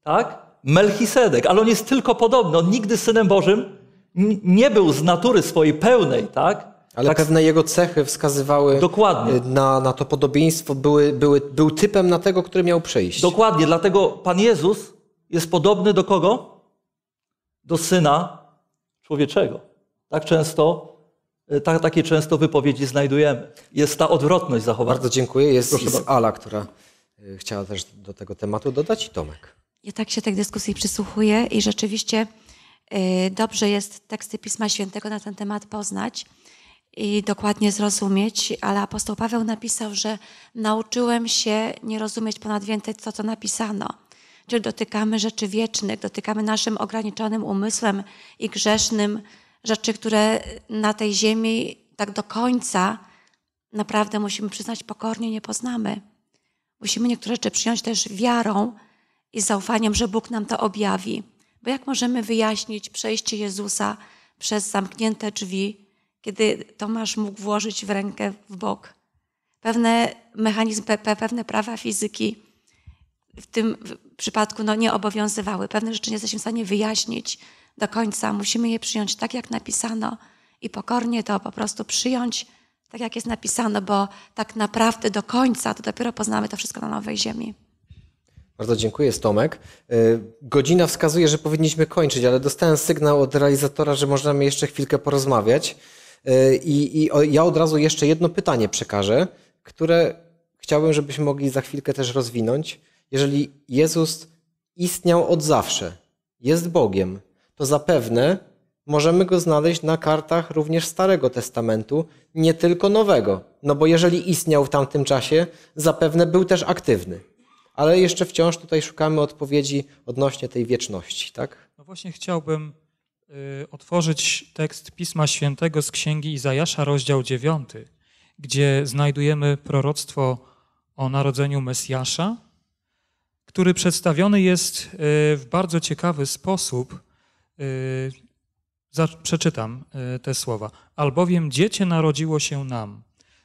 Tak? Melchisedek, ale on jest tylko podobny. On nigdy Synem Bożym nie był z natury swojej pełnej, tak? Ale tak, pewne jego cechy wskazywały y, dokładnie. Na, na to podobieństwo, były, były, był typem na tego, który miał przejść. Dokładnie, dlatego Pan Jezus jest podobny do kogo? Do Syna Człowieczego. Tak często tak, takie często wypowiedzi znajdujemy. Jest ta odwrotność zachowana. Bardzo dziękuję. Jest, Proszę jest bardzo. Ala, która e, chciała też do tego tematu dodać i Tomek. Ja tak się tej dyskusji przysłuchuję i rzeczywiście e, dobrze jest teksty Pisma Świętego na ten temat poznać i dokładnie zrozumieć, ale apostoł Paweł napisał, że nauczyłem się nie rozumieć ponad więcej, co to napisano. Czyli dotykamy rzeczy wiecznych, dotykamy naszym ograniczonym umysłem i grzesznym rzeczy, które na tej ziemi tak do końca naprawdę musimy przyznać pokornie, nie poznamy. Musimy niektóre rzeczy przyjąć też wiarą i zaufaniem, że Bóg nam to objawi. Bo jak możemy wyjaśnić przejście Jezusa przez zamknięte drzwi, kiedy Tomasz mógł włożyć w rękę w bok? Pewne mechanizmy, pewne prawa fizyki w tym przypadku no, nie obowiązywały. Pewne rzeczy nie jesteśmy w stanie wyjaśnić do końca. Musimy je przyjąć tak, jak napisano i pokornie to po prostu przyjąć tak, jak jest napisano, bo tak naprawdę do końca to dopiero poznamy to wszystko na nowej ziemi. Bardzo dziękuję, Tomek. Y, godzina wskazuje, że powinniśmy kończyć, ale dostałem sygnał od realizatora, że możemy jeszcze chwilkę porozmawiać. Y, I, i ja od razu jeszcze jedno pytanie przekażę, które chciałbym, żebyśmy mogli za chwilkę też rozwinąć. Jeżeli Jezus istniał od zawsze, jest Bogiem, to zapewne możemy go znaleźć na kartach również Starego Testamentu, nie tylko Nowego. No bo jeżeli istniał w tamtym czasie, zapewne był też aktywny. Ale jeszcze wciąż tutaj szukamy odpowiedzi odnośnie tej wieczności, tak? No właśnie chciałbym y, otworzyć tekst Pisma Świętego z Księgi Izajasza, rozdział 9, gdzie znajdujemy proroctwo o narodzeniu Mesjasza, który przedstawiony jest y, w bardzo ciekawy sposób Yy, przeczytam yy, te słowa. Albowiem dziecię narodziło się nam,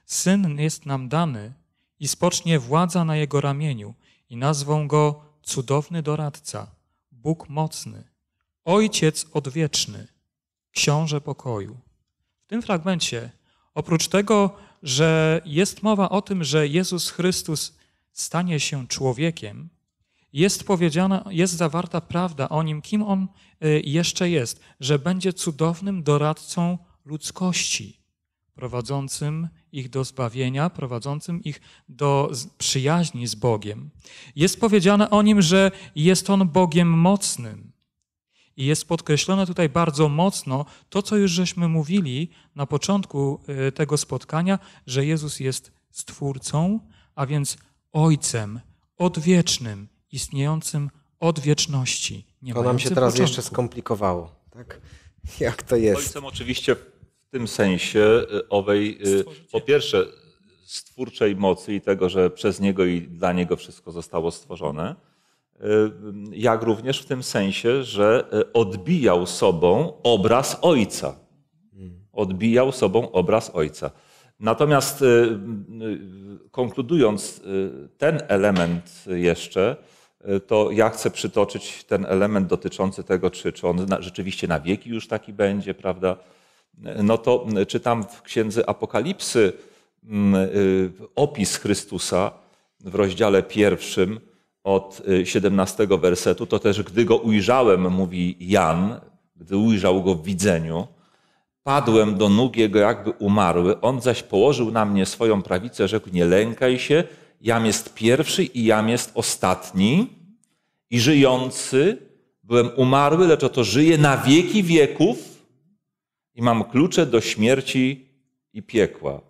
syn jest nam dany i spocznie władza na jego ramieniu i nazwą go cudowny doradca, Bóg mocny, ojciec odwieczny, książę pokoju. W tym fragmencie, oprócz tego, że jest mowa o tym, że Jezus Chrystus stanie się człowiekiem, jest powiedziana, jest zawarta prawda o nim, kim on e, jeszcze jest, że będzie cudownym doradcą ludzkości, prowadzącym ich do zbawienia, prowadzącym ich do przyjaźni z Bogiem. Jest powiedziane o nim, że jest on Bogiem mocnym. I jest podkreślone tutaj bardzo mocno to, co już żeśmy mówili na początku e, tego spotkania, że Jezus jest Stwórcą, a więc Ojcem odwiecznym, istniejącym od wieczności. Nie to nam się teraz początku. jeszcze skomplikowało. Tak? (laughs) Jak to jest? Ojcem oczywiście w tym sensie y, owej, y, Stworzycie. po pierwsze, stwórczej mocy i tego, że przez niego i dla niego wszystko zostało stworzone, y, jak również w tym sensie, że odbijał sobą obraz ojca. Hmm. Odbijał sobą obraz ojca. Natomiast konkludując ten element jeszcze, Y, to ja chcę przytoczyć ten element dotyczący tego, czy, czy on rzeczywiście na wieki już taki będzie, prawda? Y, no to y, czytam w księdze Apokalipsy mm, opis Chrystusa w rozdziale pierwszym od 17 wersetu. To też, gdy go ujrzałem, mówi Jan, gdy ujrzał go w widzeniu, padłem do nóg jego jakby umarły. On zaś położył na mnie swoją prawicę, rzekł: Nie lękaj się, jam jest pierwszy i jam jest ostatni i żyjący, byłem umarły, lecz oto żyję na wieki wieków i mam klucze do śmierci i piekła.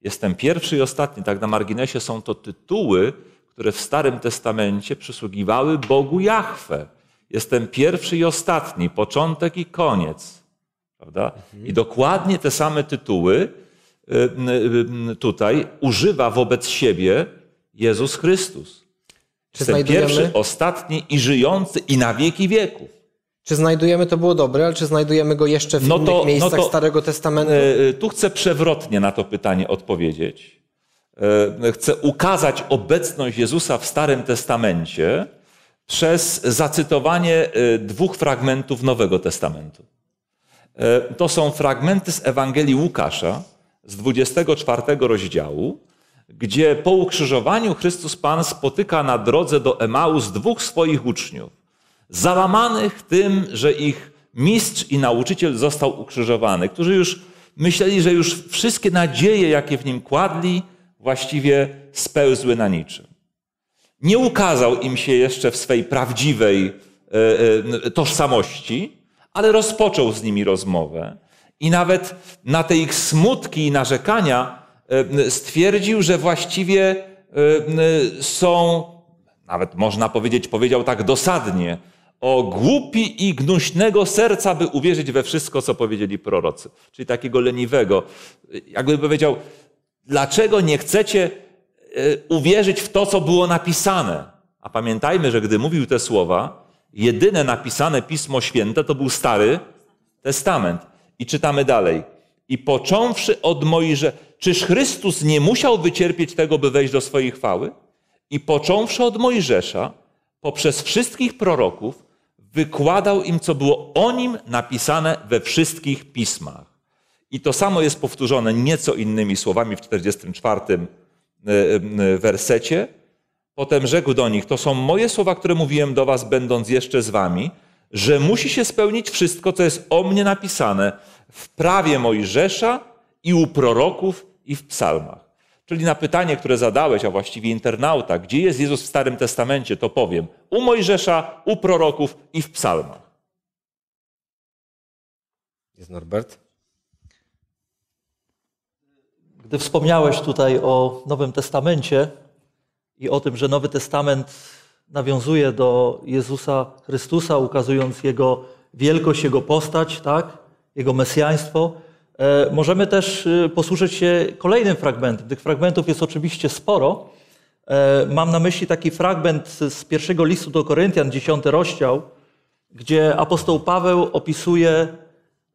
Jestem pierwszy i ostatni. Tak na marginesie są to tytuły, które w Starym Testamencie przysługiwały Bogu Jahwe. Jestem pierwszy i ostatni, początek i koniec. Prawda? I dokładnie te same tytuły y, y, y, tutaj używa wobec siebie Jezus Chrystus. Czy ten pierwszy, ostatni i żyjący i na wieki wieków. Czy znajdujemy, to było dobre, ale czy znajdujemy go jeszcze w no innych to, no miejscach no to, Starego e, Testamentu? E, tu chcę przewrotnie na to pytanie odpowiedzieć. E, chcę ukazać obecność Jezusa w Starym Testamencie przez zacytowanie dwóch fragmentów Nowego Testamentu. To są fragmenty z Ewangelii Łukasza z 24 rozdziału, gdzie po ukrzyżowaniu Chrystus Pan spotyka na drodze do Emaus dwóch swoich uczniów, załamanych tym, że ich mistrz i nauczyciel został ukrzyżowany, którzy już myśleli, że już wszystkie nadzieje, jakie w nim kładli, właściwie spełzły na niczym. Nie ukazał im się jeszcze w swej prawdziwej e, e, tożsamości, ale rozpoczął z nimi rozmowę. I nawet na te ich smutki i narzekania E, stwierdził, że właściwie e, są, nawet można powiedzieć, powiedział tak dosadnie, o głupi i gnuśnego serca, by uwierzyć we wszystko, co powiedzieli prorocy. Czyli takiego leniwego. Jakby powiedział, dlaczego nie chcecie e, uwierzyć w to, co było napisane? A pamiętajmy, że gdy mówił te słowa, jedyne napisane Pismo Święte to był Stary Testament. I czytamy dalej. I począwszy od Mojżesza, Czyż Chrystus nie musiał wycierpieć tego, by wejść do swojej chwały? I począwszy od Mojżesza, poprzez wszystkich proroków, wykładał im, co było o nim napisane we wszystkich pismach. I to samo jest powtórzone nieco innymi słowami w 44 e, e, e, wersecie. Potem rzekł do nich: To są moje słowa, które mówiłem do was, będąc jeszcze z wami, że musi się spełnić wszystko, co jest o mnie napisane w prawie Mojżesza i u proroków i w psalmach. Czyli na pytanie, które zadałeś, a właściwie internauta, gdzie jest Jezus w Starym Testamencie, to powiem u Mojżesza, u proroków i w psalmach. Jest Norbert? Gdy wspomniałeś tutaj o Nowym Testamencie i o tym, że Nowy Testament nawiązuje do Jezusa Chrystusa, ukazując Jego wielkość, Jego postać, tak? Jego mesjaństwo, E, możemy też e, posłużyć się kolejnym fragmentem. Tych fragmentów jest oczywiście sporo. E, mam na myśli taki fragment z pierwszego listu do Koryntian, dziesiąty rozdział, gdzie apostoł Paweł opisuje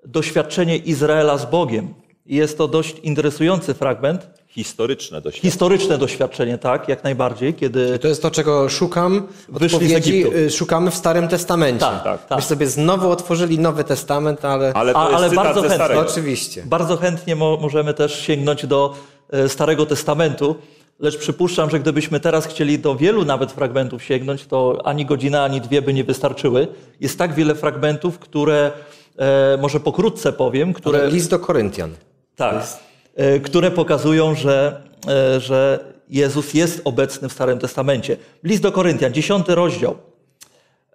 doświadczenie Izraela z Bogiem. I jest to dość interesujący fragment. Historyczne doświadczenie. Historyczne doświadczenie, tak, jak najbardziej. Kiedy I to jest to, czego szukam. Odpowiedzi y, szukamy w Starym Testamencie. Tak, tak, tak. My sobie znowu otworzyli Nowy Testament, ale, ale, to jest ale bardzo chętnie. Oczywiście. Bardzo chętnie mo możemy też sięgnąć do e, Starego Testamentu. Lecz przypuszczam, że gdybyśmy teraz chcieli do wielu nawet fragmentów sięgnąć, to ani godzina, ani dwie by nie wystarczyły. Jest tak wiele fragmentów, które e, może pokrótce powiem, które. Ale list do Koryntian. Tak. E, które pokazują, że, e, że Jezus jest obecny w Starym Testamencie. List do Koryntian, dziesiąty rozdział.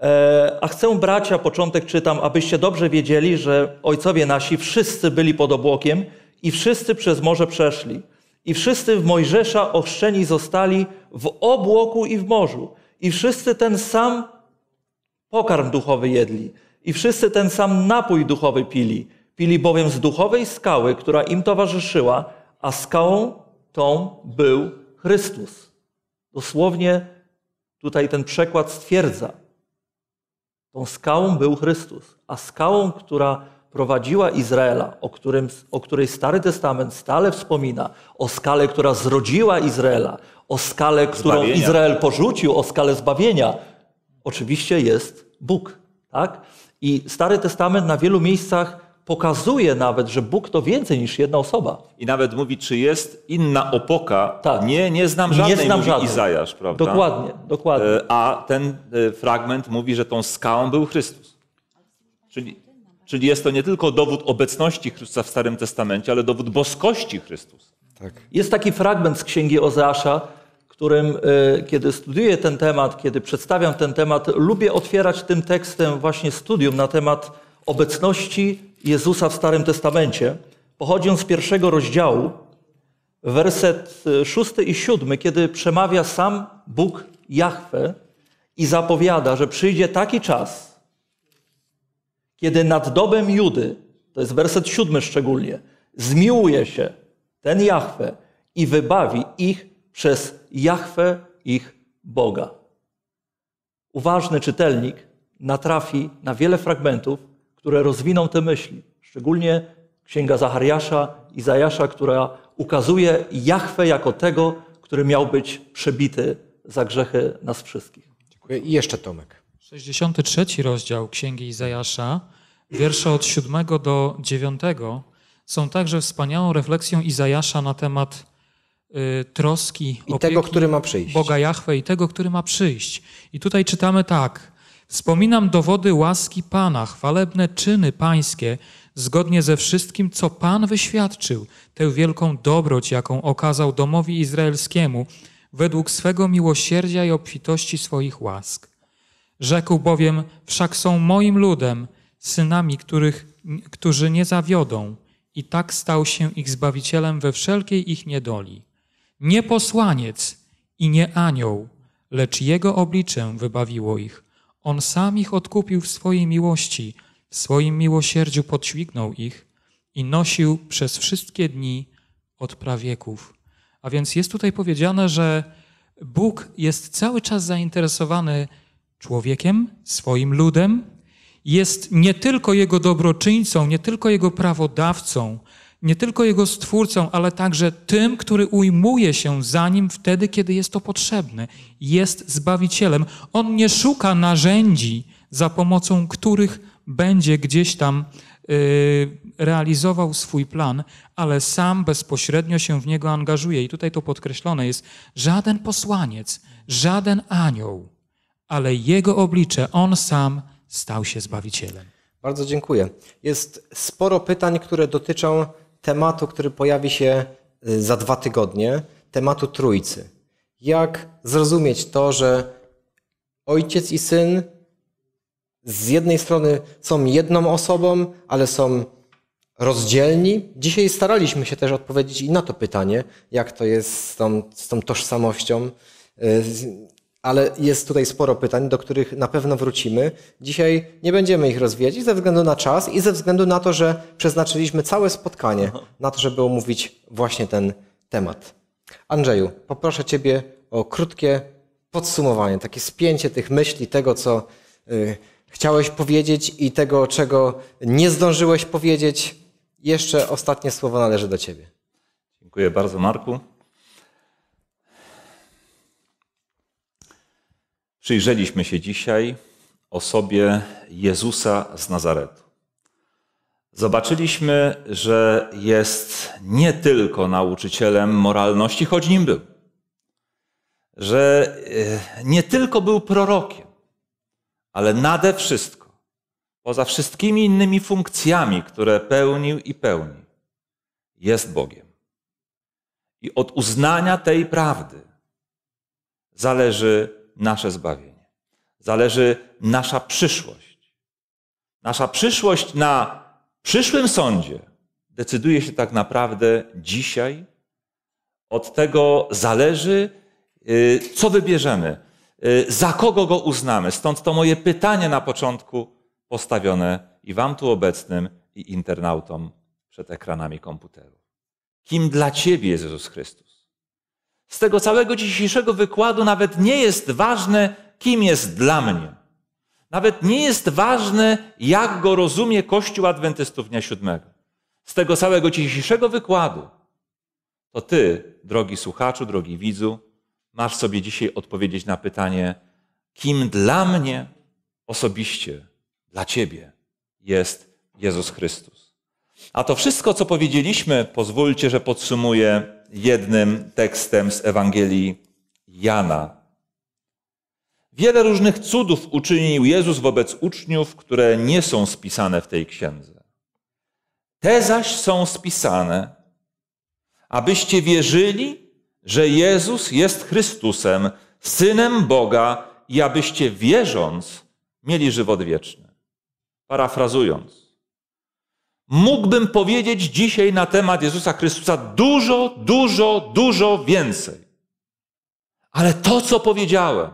E, a chcę, bracia, początek czytam, abyście dobrze wiedzieli, że ojcowie nasi wszyscy byli pod obłokiem i wszyscy przez morze przeszli. I wszyscy w Mojżesza ochrzczeni zostali w obłoku i w morzu. I wszyscy ten sam pokarm duchowy jedli. I wszyscy ten sam napój duchowy pili. Pili bowiem z duchowej skały, która im towarzyszyła, a skałą tą był Chrystus. Dosłownie tutaj ten przekład stwierdza. Tą skałą był Chrystus, a skałą, która prowadziła Izraela, o, którym, o której Stary Testament stale wspomina, o skale, która zrodziła Izraela, o skale, którą zbawienia. Izrael porzucił, o skale zbawienia, oczywiście jest Bóg. Tak? I Stary Testament na wielu miejscach pokazuje nawet, że Bóg to więcej niż jedna osoba. I nawet mówi, czy jest inna opoka. Tak. Nie, nie znam żadnej, nie znam mówi żadnej. Izajasz, prawda? Dokładnie, dokładnie. E, a ten e, fragment mówi, że tą skałą był Chrystus. Czyli, czyli jest to nie tylko dowód obecności Chrystusa w Starym Testamencie, ale dowód boskości Chrystusa. Tak. Jest taki fragment z Księgi Ozeasza, którym, e, kiedy studiuję ten temat, kiedy przedstawiam ten temat, lubię otwierać tym tekstem właśnie studium na temat obecności Jezusa w Starym Testamencie, pochodzi on z pierwszego rozdziału, werset e, szósty i siódmy, kiedy przemawia sam Bóg Jahwe i zapowiada, że przyjdzie taki czas, kiedy nad dobem Judy, to jest werset siódmy szczególnie, zmiłuje się ten Jahwe i wybawi ich przez Jahwe ich Boga. Uważny czytelnik natrafi na wiele fragmentów, które rozwiną te myśli. Szczególnie Księga Zachariasza, Izajasza, która ukazuje Jachwę jako tego, który miał być przebity za grzechy nas wszystkich. Dziękuję. I jeszcze Tomek. 63 rozdział Księgi Izajasza, wiersze od 7 do 9 są także wspaniałą refleksją Izajasza na temat y, troski o tego, który ma przyjść. Boga Jahwe i tego, który ma przyjść. I tutaj czytamy tak. Wspominam dowody łaski Pana, chwalebne czyny Pańskie, zgodnie ze wszystkim, co Pan wyświadczył, tę wielką dobroć, jaką okazał domowi izraelskiemu, według swego miłosierdzia i obfitości swoich łask. Rzekł bowiem, wszak są moim ludem, synami, których, którzy nie zawiodą, i tak stał się ich zbawicielem we wszelkiej ich niedoli. Nie posłaniec i nie anioł, lecz jego obliczę wybawiło ich on sam ich odkupił w swojej miłości, w swoim miłosierdziu podźwignął ich i nosił przez wszystkie dni od prawieków. A więc jest tutaj powiedziane, że Bóg jest cały czas zainteresowany człowiekiem, swoim ludem, jest nie tylko jego dobroczyńcą, nie tylko jego prawodawcą, nie tylko Jego Stwórcą, ale także tym, który ujmuje się za Nim wtedy, kiedy jest to potrzebne. Jest Zbawicielem. On nie szuka narzędzi, za pomocą których będzie gdzieś tam y, realizował swój plan, ale sam bezpośrednio się w niego angażuje. I tutaj to podkreślone jest: żaden posłaniec, żaden anioł, ale jego oblicze, on sam stał się Zbawicielem. Bardzo dziękuję. Jest sporo pytań, które dotyczą tematu, który pojawi się y, za dwa tygodnie, tematu Trójcy. Jak zrozumieć to, że ojciec i syn z jednej strony są jedną osobą, ale są rozdzielni. Dzisiaj staraliśmy się też odpowiedzieć i na to pytanie, jak to jest z tą, z tą tożsamością y, ale jest tutaj sporo pytań, do których na pewno wrócimy. Dzisiaj nie będziemy ich rozwiedzić ze względu na czas i ze względu na to, że przeznaczyliśmy całe spotkanie na to, żeby omówić właśnie ten temat. Andrzeju, poproszę Ciebie o krótkie podsumowanie, takie spięcie tych myśli, tego co y, chciałeś powiedzieć i tego, czego nie zdążyłeś powiedzieć. Jeszcze ostatnie słowo należy do Ciebie. Dziękuję bardzo, Marku. Przyjrzeliśmy się dzisiaj osobie Jezusa z Nazaretu. Zobaczyliśmy, że jest nie tylko nauczycielem moralności, choć nim był, że e, nie tylko był prorokiem, ale nade wszystko, poza wszystkimi innymi funkcjami, które pełnił i pełni, jest Bogiem. I od uznania tej prawdy zależy nasze zbawienie. Zależy nasza przyszłość. Nasza przyszłość na przyszłym sądzie decyduje się tak naprawdę dzisiaj. Od tego zależy, y, co wybierzemy, y, za kogo go uznamy. Stąd to moje pytanie na początku postawione i Wam tu obecnym, i internautom przed ekranami komputerów. Kim dla Ciebie jest Jezus Chrystus? z tego całego dzisiejszego wykładu nawet nie jest ważne, kim jest dla mnie. Nawet nie jest ważne, jak go rozumie Kościół Adwentystów Dnia Siódmego. Z tego całego dzisiejszego wykładu to ty, drogi słuchaczu, drogi widzu, masz sobie dzisiaj odpowiedzieć na pytanie, kim dla mnie osobiście, dla ciebie jest Jezus Chrystus. A to wszystko, co powiedzieliśmy, pozwólcie, że podsumuję jednym tekstem z Ewangelii Jana. Wiele różnych cudów uczynił Jezus wobec uczniów, które nie są spisane w tej księdze. Te zaś są spisane, abyście wierzyli, że Jezus jest Chrystusem, synem Boga, i abyście wierząc, mieli żywot wieczny. Parafrazując, Mógłbym powiedzieć dzisiaj na temat Jezusa Chrystusa dużo, dużo, dużo więcej. Ale to, co powiedziałem,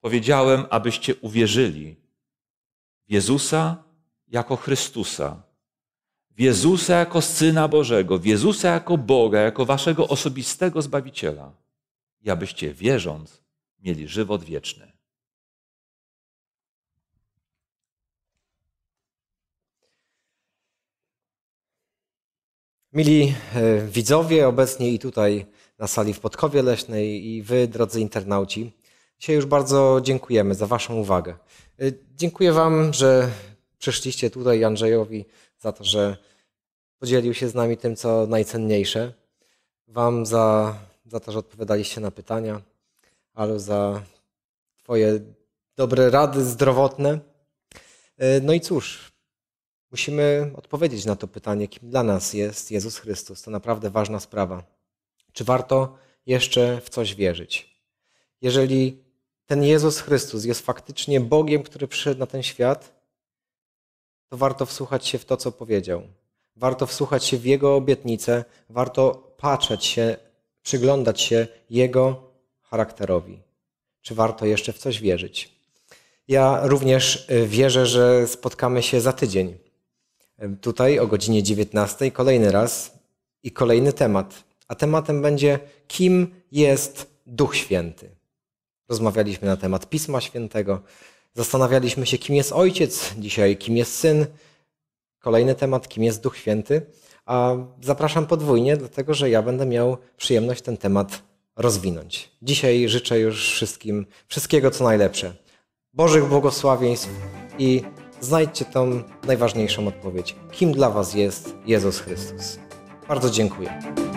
powiedziałem, abyście uwierzyli w Jezusa jako Chrystusa, w Jezusa jako Syna Bożego, w Jezusa jako Boga, jako waszego osobistego Zbawiciela i abyście wierząc mieli żywot wieczny. Mili e, widzowie obecnie i tutaj na sali w Podkowie Leśnej i wy, drodzy internauci, dzisiaj już bardzo dziękujemy za waszą uwagę. E, dziękuję wam, że przyszliście tutaj Andrzejowi za to, że podzielił się z nami tym, co najcenniejsze. Wam za, za to, że odpowiadaliście na pytania, ale za twoje dobre rady zdrowotne. E, no i cóż, Musimy odpowiedzieć na to pytanie, kim dla nas jest Jezus Chrystus. To naprawdę ważna sprawa. Czy warto jeszcze w coś wierzyć? Jeżeli ten Jezus Chrystus jest faktycznie Bogiem, który przyszedł na ten świat, to warto wsłuchać się w to, co powiedział. Warto wsłuchać się w Jego obietnice, warto patrzeć się, przyglądać się Jego charakterowi. Czy warto jeszcze w coś wierzyć? Ja również y, wierzę, że spotkamy się za tydzień tutaj o godzinie 19 kolejny raz i kolejny temat. A tematem będzie, kim jest Duch Święty. Rozmawialiśmy na temat Pisma Świętego, zastanawialiśmy się, kim jest Ojciec, dzisiaj kim jest Syn. Kolejny temat, kim jest Duch Święty. A zapraszam podwójnie, dlatego że ja będę miał przyjemność ten temat rozwinąć. Dzisiaj życzę już wszystkim wszystkiego, co najlepsze. Bożych błogosławieństw i znajdźcie tam najważniejszą odpowiedź. Kim dla Was jest Jezus Chrystus? Bardzo dziękuję.